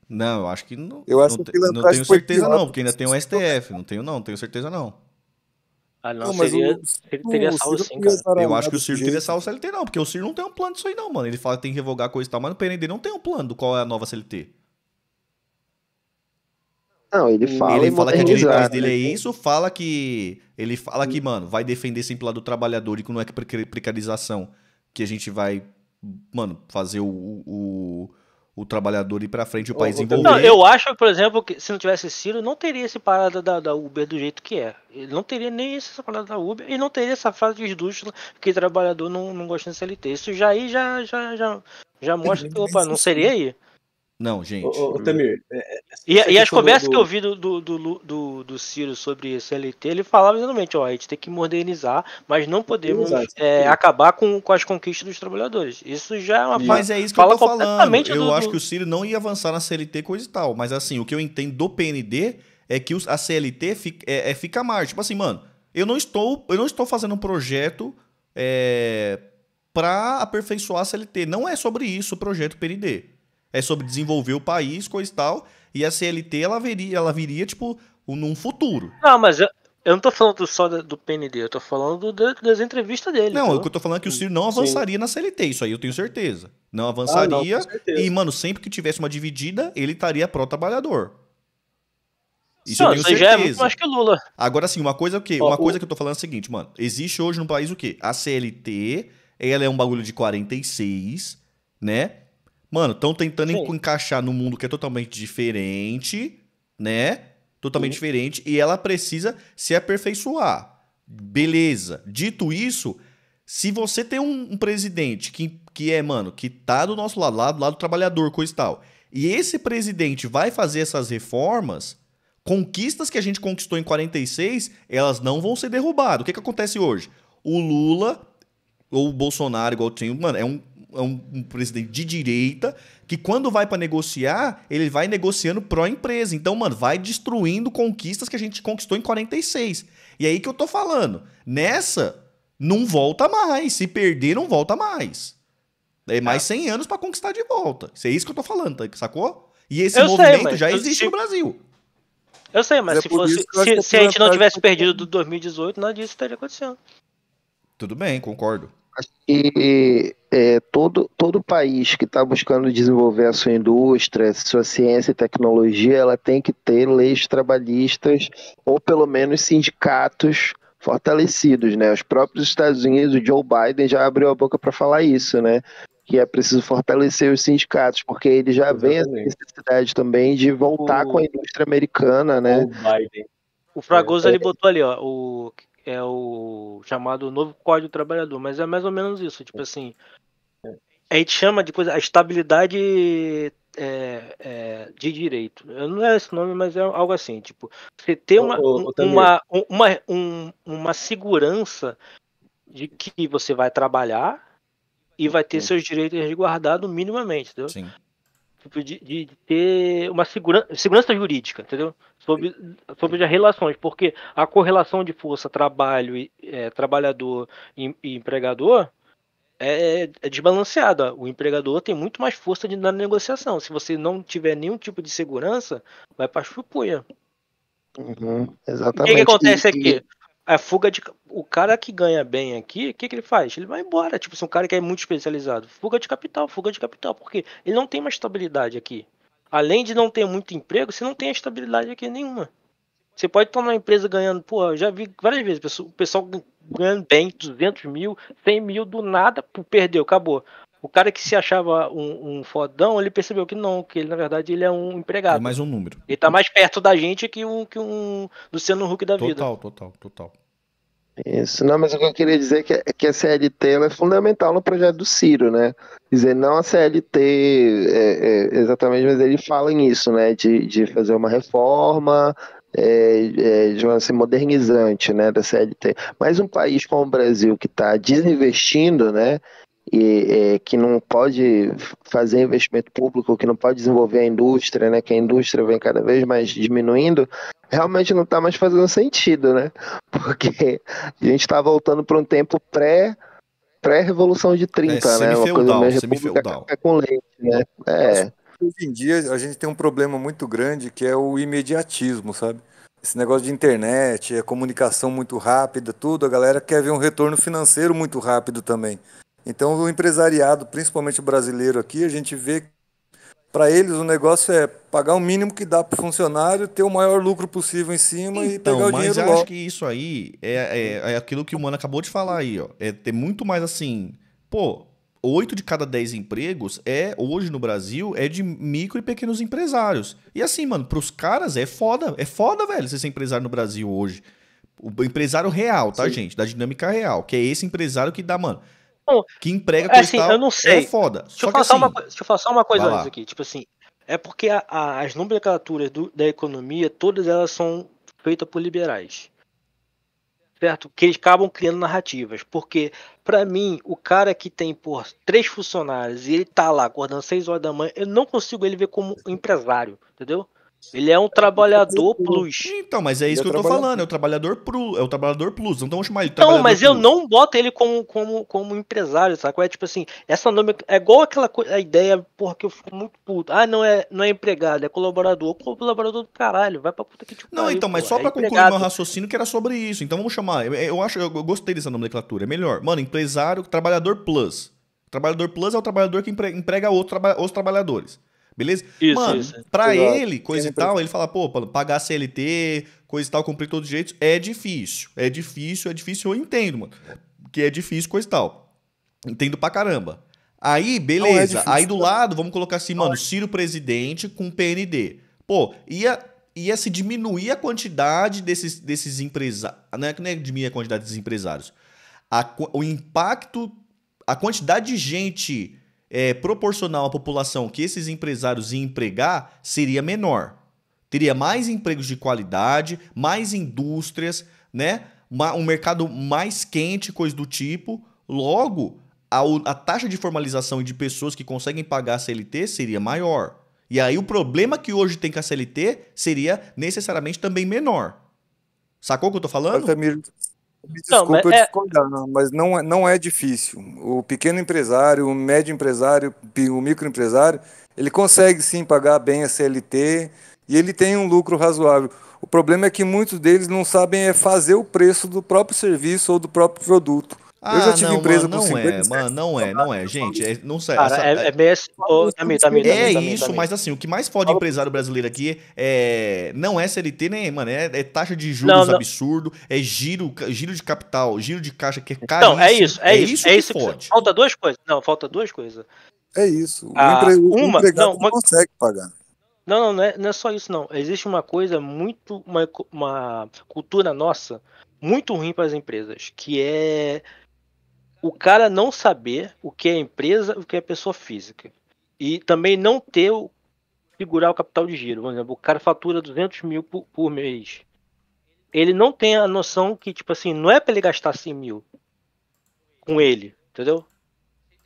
Não, eu acho que não. Eu acho não, que não tenho certeza não, porque ainda tem o STF. Não tenho não, não tenho certeza não. Ah, não, não seria, mas o, ele teria salvo sim, cara. Eu acho que o Ciro teria salvo a CLT não, porque o Ciro não tem um plano disso aí não, mano. Ele fala que tem que revogar coisa e tal, mas no PND não tem um plano do qual é a nova CLT. Não, ele fala. Ele fala que a direita né? dele é isso, fala que. Ele fala que, mano, vai defender sempre lá do trabalhador e que não é que precarização que a gente vai mano, fazer o, o, o trabalhador ir pra frente, o país envolver. eu acho, por exemplo, que se não tivesse Ciro, não teria essa parada da, da Uber do jeito que é. Ele não teria nem essa parada da Uber e não teria essa frase de esdrúxula que trabalhador não, não gosta de CLT. Isso já aí já, já, já, já mostra que, opa, não seria aí. Não, gente. Ô, Tamir. É, é, assim, e, e as conversas do... que eu vi do, do, do, do, Ciro sobre CLT, ele falava exatamente: ó, a gente tem que modernizar, mas não podemos é, é acabar com, com as conquistas dos trabalhadores. Isso já é uma Mas é isso que eu tô falando. Eu acho que o Ciro não ia avançar na CLT, coisa e tal. Mas assim, o que eu entendo do PND é que a CLT fica, é, é fica mais. Tipo assim, mano, eu não estou, eu não estou fazendo um projeto. É, para aperfeiçoar a CLT. Não é sobre isso o projeto PND é sobre desenvolver o país, coisa e tal. E a CLT, ela viria, ela viria tipo, num futuro. Não, mas eu, eu não tô falando só do PND, eu tô falando do, das entrevistas dele. Não, o que eu tô falando é que o Ciro não avançaria Sim. na CLT, isso aí eu tenho certeza. Não avançaria. Ah, não, e, mano, sempre que tivesse uma dividida, ele estaria pró-trabalhador. Isso não, eu tenho certeza. Já é muito mais que Lula. Agora, sim, uma coisa o quê? Ó, uma o... coisa que eu tô falando é o seguinte, mano. Existe hoje no país o quê? A CLT, ela é um bagulho de 46, né? Mano, estão tentando Sim. encaixar num mundo que é totalmente diferente, né? Totalmente Sim. diferente. E ela precisa se aperfeiçoar. Beleza. Dito isso, se você tem um, um, presidente que, que é, mano, que tá do nosso lado, lado, lado do trabalhador, coisa e tal, e esse presidente vai fazer essas reformas, conquistas que a gente conquistou em 46, elas não vão ser derrubadas. O que, que acontece hoje? O Lula ou o Bolsonaro, igual tem, mano, é um é um, um, presidente de direita que quando vai para negociar, ele vai negociando pró-empresa. Então, mano, vai destruindo conquistas que a gente conquistou em 46. E é aí que eu tô falando. Nessa, não volta mais. Se perder, não volta mais. É mais 100 é. anos para conquistar de volta. Isso é isso que eu tô falando, tá, sacou? E esse eu movimento sei, já existe se... no Brasil. Eu sei, mas, mas é se, fosse, se, se a gente não tivesse perdido do 2018, nada disso estaria acontecendo. Tudo bem, concordo. Acho que é, todo, todo país que está buscando desenvolver a sua indústria, sua ciência e tecnologia, ela tem que ter leis trabalhistas ou pelo menos sindicatos fortalecidos, né? Os próprios Estados Unidos, o Joe Biden já abriu a boca para falar isso, né? que é preciso fortalecer os sindicatos, porque ele já Exatamente. vê a necessidade também de voltar o... com a indústria americana, né? O, Biden. o é, Fragoso é. ele botou ali, ó, o é o chamado novo código trabalhador, mas é mais ou menos isso, tipo é. assim, é. a gente chama de coisa a estabilidade é, é, de direito. Não é esse nome, mas é algo assim, tipo, você ter uma, uma, uma, uma segurança de que você vai trabalhar e vai ter Sim. seus direitos resguardados minimamente, entendeu? Sim. Tipo, de, de, ter uma segura, segurança jurídica, entendeu? Sobre, sobre as relações, porque a correlação de força trabalho e é, trabalhador e, e empregador é, é, desbalanceada. O empregador tem muito mais força de, na negociação. Se você não tiver nenhum tipo de segurança, vai para chupunha. Uhum, exatamente. O que, que acontece e, aqui? E a fuga de. O cara que ganha bem aqui, o que, que ele faz? Ele vai embora. Tipo, se um cara que é muito especializado. Fuga de capital, fuga de capital. porque Ele não tem uma estabilidade aqui. Além de não ter muito emprego, você não tem estabilidade aqui nenhuma. Você pode estar numa empresa ganhando, pô, eu já vi várias vezes o pessoal ganhando bem, 200 mil, 100 mil, do nada, perdeu, acabou. O cara que se achava um, um, fodão, ele percebeu que não, que ele, na verdade, ele é um empregado. É mais um número. Ele tá mais perto da gente que um, que um Luciano Huck da total, vida. Total, total, total. Isso, não, mas o que eu queria dizer é que, é que a CLT ela é fundamental no projeto do Ciro, né? Dizer, não a CLT é, é, exatamente, mas ele fala isso, né? De, de fazer uma reforma, é, é de uma assim, modernizante né, da CLT. Mas um país como o Brasil que está desinvestindo, né? e, é, que não pode fazer investimento público, que não pode desenvolver a indústria, né, que a indústria vem cada vez mais diminuindo, realmente não está mais fazendo sentido, né? *laughs* Porque a gente está voltando para um tempo pré pré-revolução de 30, é, né? Uma coisa meio república com leite, né? É. Hoje em dia a gente tem um problema muito grande que é o imediatismo, sabe? Esse negócio de internet, a é comunicação muito rápida, tudo, a galera quer ver um retorno financeiro muito rápido também. Então, o empresariado, principalmente o brasileiro aqui, a gente vê para eles o negócio é pagar o mínimo que dá para o funcionário, ter o maior lucro possível em cima então, e pegar o dinheiro logo. Mas acho que isso aí é, é, é, aquilo que o Mano acabou de falar aí, ó. É ter muito mais assim, pô, oito de cada dez empregos é hoje no Brasil é de micro e pequenos empresários. E assim, mano, para os caras é foda, é foda, velho, você ser empresário no Brasil hoje. O empresário real, tá, Sim. gente? Da dinâmica real, que é esse empresário que dá, mano que emprega é cristal assim, eu não é sei. é foda. Deixa, só eu falar assim, uma, deixa eu falar só uma coisa antes aqui. Tipo assim, é porque a, a, as nomenclaturas do, da economia, todas elas são feitas por liberais. Certo? Que eles acabam criando narrativas. Porque, para mim, o cara que tem por três funcionários e ele tá lá acordando seis horas da manhã, eu não consigo ele ver como empresário, entendeu? Ele é um é, trabalhador plus. Então, mas é isso que é eu tô falando. É o trabalhador plus. É o trabalhador plus. Então, vamos chamar ele Não, mas plus. eu não boto ele como, como, como empresário, sacou? É tipo assim, essa nome é igual aquela a ideia, porra, que eu fico muito puto. Ah, não é, não é empregado, é colaborador. Colaborador do caralho, vai pra puta que tipo. Não, então, mas só pra é concluir meu raciocínio que era sobre isso. Então vamos chamar. Eu, eu acho, eu gostei dessa nomenclatura. É melhor. Mano, empresário, trabalhador plus. Trabalhador plus é o trabalhador que emprega outro, os trabalhadores. Beleza? Isso, Mano, isso. pra Exato. ele, coisa e tal, ele fala, pô, pagar CLT, coisa e tal, cumprir todos os jeitos, é difícil. É difícil, é difícil, eu entendo, mano. Que é difícil, coisa e tal. Entendo pra caramba. Aí, é beleza. É difícil, Aí do lado, vamos colocar assim, mano, Ciro presidente com PND. Pô, ia, ia se diminuir a quantidade desses, desses empresários. Não é que nem diminuir a quantidade desses empresários. A, o impacto, a quantidade de gente é, proporcional à população que esses empresários iam empregar seria menor. Teria mais empregos de qualidade, mais indústrias, né? um mercado mais quente, coisa do tipo. Logo, a, a taxa de formalização de pessoas que conseguem pagar a CLT seria maior. E aí o problema que hoje tem com a CLT seria necessariamente também menor. Sacou o que eu tô falando? Altamiro, desculpa não, mas eu então, discordar, é... é mas não, é, não é difícil. O pequeno empresário, o médio empresário, o microempresário, ele consegue sim pagar bem a CLT e ele tem um lucro razoável. O problema é que muitos deles não sabem é fazer o preço do próprio serviço ou do próprio produto. Ah, eu já ah, tive não, empresa mano, por não é, mano, não é, não é, gente, é, não sei. Cara, essa, é, é, é meio oh, isso, é mas assim, o que mais pode empresário brasileiro aqui é não é CLT nem, mano, é, é taxa de juros não, não. absurdo, é giro, giro de capital, giro de caixa que é então, caro. Não, é isso, é, isso, é isso. isso é falta duas coisas. Não, falta duas coisas. É isso. O, ah, empre... uma, não, uma... consegue pagar. Não, não, é, não é só isso não. Existe uma coisa muito uma, uma cultura nossa muito ruim para as empresas, que é o cara não saber o que é empresa, o que é pessoa física. E também não ter o segurar o capital de giro. Por exemplo, o cara fatura 200 mil por, por mês. Ele não tem a noção que, tipo assim, não é para ele gastar 100 mil com ele, entendeu?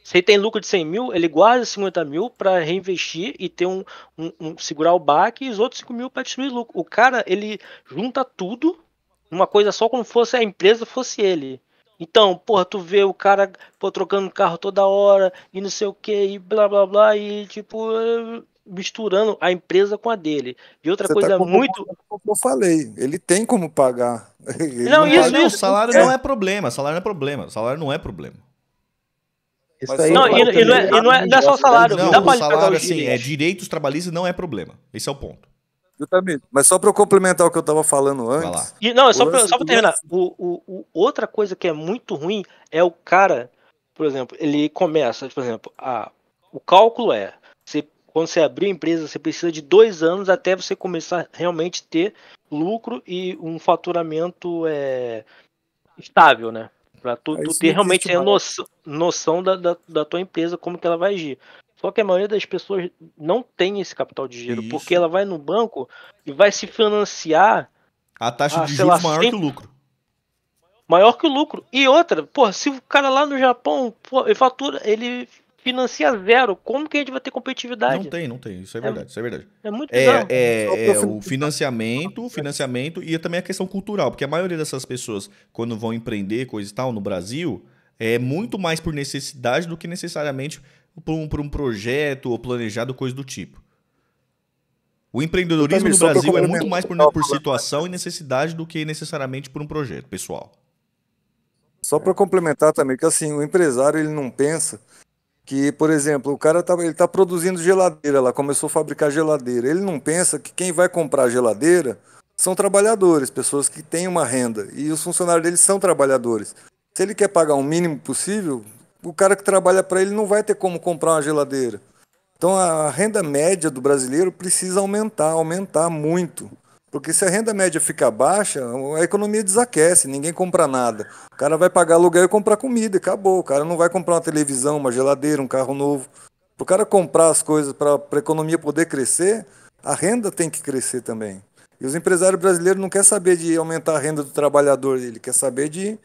Se ele tem lucro de 100 mil, ele guarda 50 mil para reinvestir e ter um, um, um, segurar o baque e os outros 5 mil para distribuir lucro. O cara, ele junta tudo uma coisa só como fosse a empresa fosse ele. Então, porra, tu vê o cara pô, trocando carro toda hora e não sei o que, e blá blá blá, e tipo, misturando a empresa com a dele. E outra Você tá coisa tá muito. Como, eu falei, ele tem como pagar. *laughs* Ele não, não, isso, paga. isso. salário não é problema, salário não é problema, salário não é problema. Isso aí não, é, e, não, é, não, é, não é só salário. Não, dá o salário, assim, é direitos trabalhistas não é problema. Esse é o ponto. Justamente. Mas só para eu complementar o que eu estava falando antes. E, não, é só para terminar. O, o, o, outra coisa que é muito ruim é o cara, por exemplo, ele começa, por exemplo, a, o cálculo é: você, quando você abrir a empresa, você precisa de dois anos até você começar realmente ter lucro e um faturamento é, estável, né? Para tu, tu ter realmente a noção, noção da, da, da tua empresa, como que ela vai agir. Só que a maioria das pessoas não tem esse capital de giro, Isso. porque ela vai no banco e vai se financiar. A taxa de juros lá, maior que o lucro. Maior que o lucro. E outra, pô, se o cara lá no Japão, ele fatura, ele financia zero, como que a gente vai ter competitividade? Não tem, não tem. Isso é, é verdade, é, isso é verdade. É muito é, bizarro. é, é, é o financiamento, o financiamento e também a questão cultural, porque a maioria dessas pessoas, quando vão empreender coisa e tal no Brasil, é muito mais por necessidade do que necessariamente para por um, um projeto ou planejado, coisa do tipo. O empreendedorismo no Brasil é muito mais por, por situação e necessidade do que necessariamente por um projeto pessoal. Só para complementar também, que assim, o empresário ele não pensa que, por exemplo, o cara está tá produzindo geladeira ela começou a fabricar geladeira. Ele não pensa que quem vai comprar geladeira são trabalhadores, pessoas que têm uma renda. E os funcionários deles são trabalhadores. Se ele quer pagar o mínimo possível, o cara que trabalha para ele não vai ter como comprar uma geladeira. Então a renda média do brasileiro precisa aumentar, aumentar muito. Porque se a renda média fica baixa, a economia desaquece, ninguém compra nada. O cara vai pagar aluguel e comprar comida, acabou. O cara não vai comprar uma televisão, uma geladeira, um carro novo. Para o cara comprar as coisas para a economia poder crescer, a renda tem que crescer também. E os empresários brasileiros não querem saber de aumentar a renda do trabalhador, ele quer saber de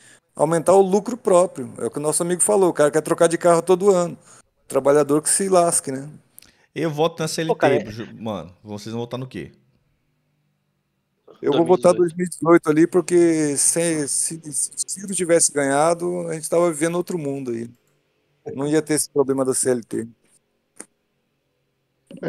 aumentar o lucro próprio. É o que o nosso amigo falou, o cara quer trocar de carro todo ano. O trabalhador que se lasque, né? Eu voto na CLT, Pô, cara, é- mano. Vocês vão votar no quê? Eu 2018. vou votar 2018 ali, porque se, se, se Ciro tivesse ganhado, a gente estava vivendo outro mundo aí. Não ia ter esse problema da CLT.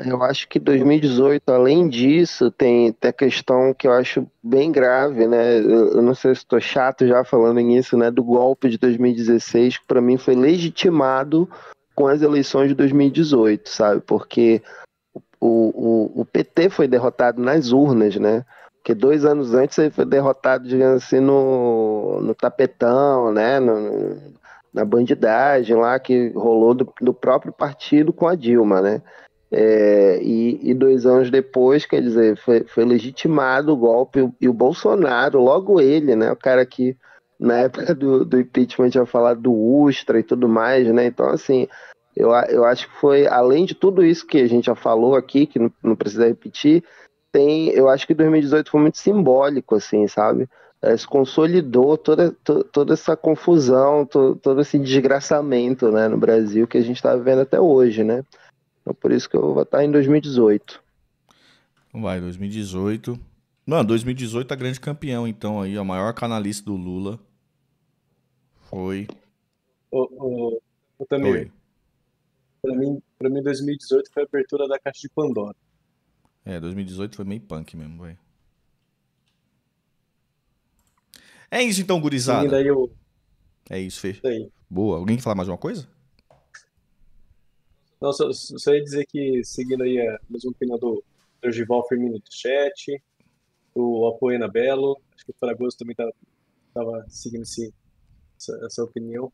Eu acho que 2018, além disso, tem, até a questão que eu acho bem grave, né? Eu não sei se estou chato já falando nisso, né? Do golpe de 2016, que para mim foi legitimado com as eleições de 2018, sabe? Porque o, o, o PT foi derrotado nas urnas, né? Porque dois anos antes ele foi derrotado, digamos assim, no, no tapetão, né? No, na bandidagem lá que rolou do, do próprio partido com a Dilma, né? É, e, e, dois anos depois, quer dizer, foi, foi legitimado o golpe e o Bolsonaro, logo ele, né, o cara que na época do, do impeachment tinha falado do Ustra e tudo mais, né, então assim, eu, eu acho que foi, além de tudo isso que a gente já falou aqui, que não, não precisa repetir, tem, eu acho que 2018 foi muito simbólico, assim, sabe, é, se consolidou toda, to, toda essa confusão, to, todo esse desgraçamento, né, no Brasil que a gente está vivendo até hoje, né, então por isso que eu vou estar em 2018. Vai, 2018. Mano, 2018 a grande campeão, então, aí, a maior canalista do Lula. Foi. O, o, o Tamir, pra mim, pra mim 2018 foi a abertura da caixa de Pandora. É, 2018 foi meio punk mesmo, velho. É isso então, gurizada. eu... É isso, Fê. Boa. Alguém quer falar mais uma coisa? Não, só, só ia dizer que, seguindo aí a é, mesma opinião do Dorgival Firmino do chat, o Apoena Belo, acho que o Fragoso também estava tá, seguindo esse, essa, essa opinião.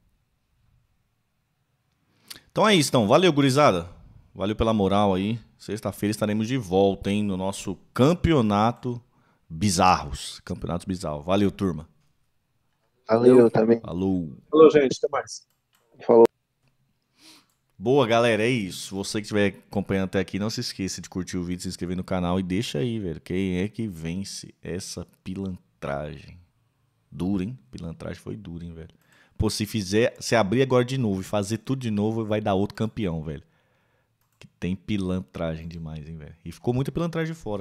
Então é isso, então. Valeu, gurizada. Valeu pela moral aí. Sexta-feira estaremos de volta, hein, no nosso campeonato bizarros. campeonato bizarro Valeu, turma. Valeu, também. Falou. Falou, gente. Até mais. Falou. Boa, galera, é isso. Você que estiver acompanhando até aqui, não se esqueça de curtir o vídeo, se inscrever no canal e deixa aí, velho, quem é que vence essa pilantragem. Dura, hein? Pilantragem foi dura, hein, velho. Pô, se fizer, se abrir agora de novo e fazer tudo de novo, vai dar outro campeão, velho. Que tem pilantragem demais, hein, velho. E ficou muita pilantragem fora.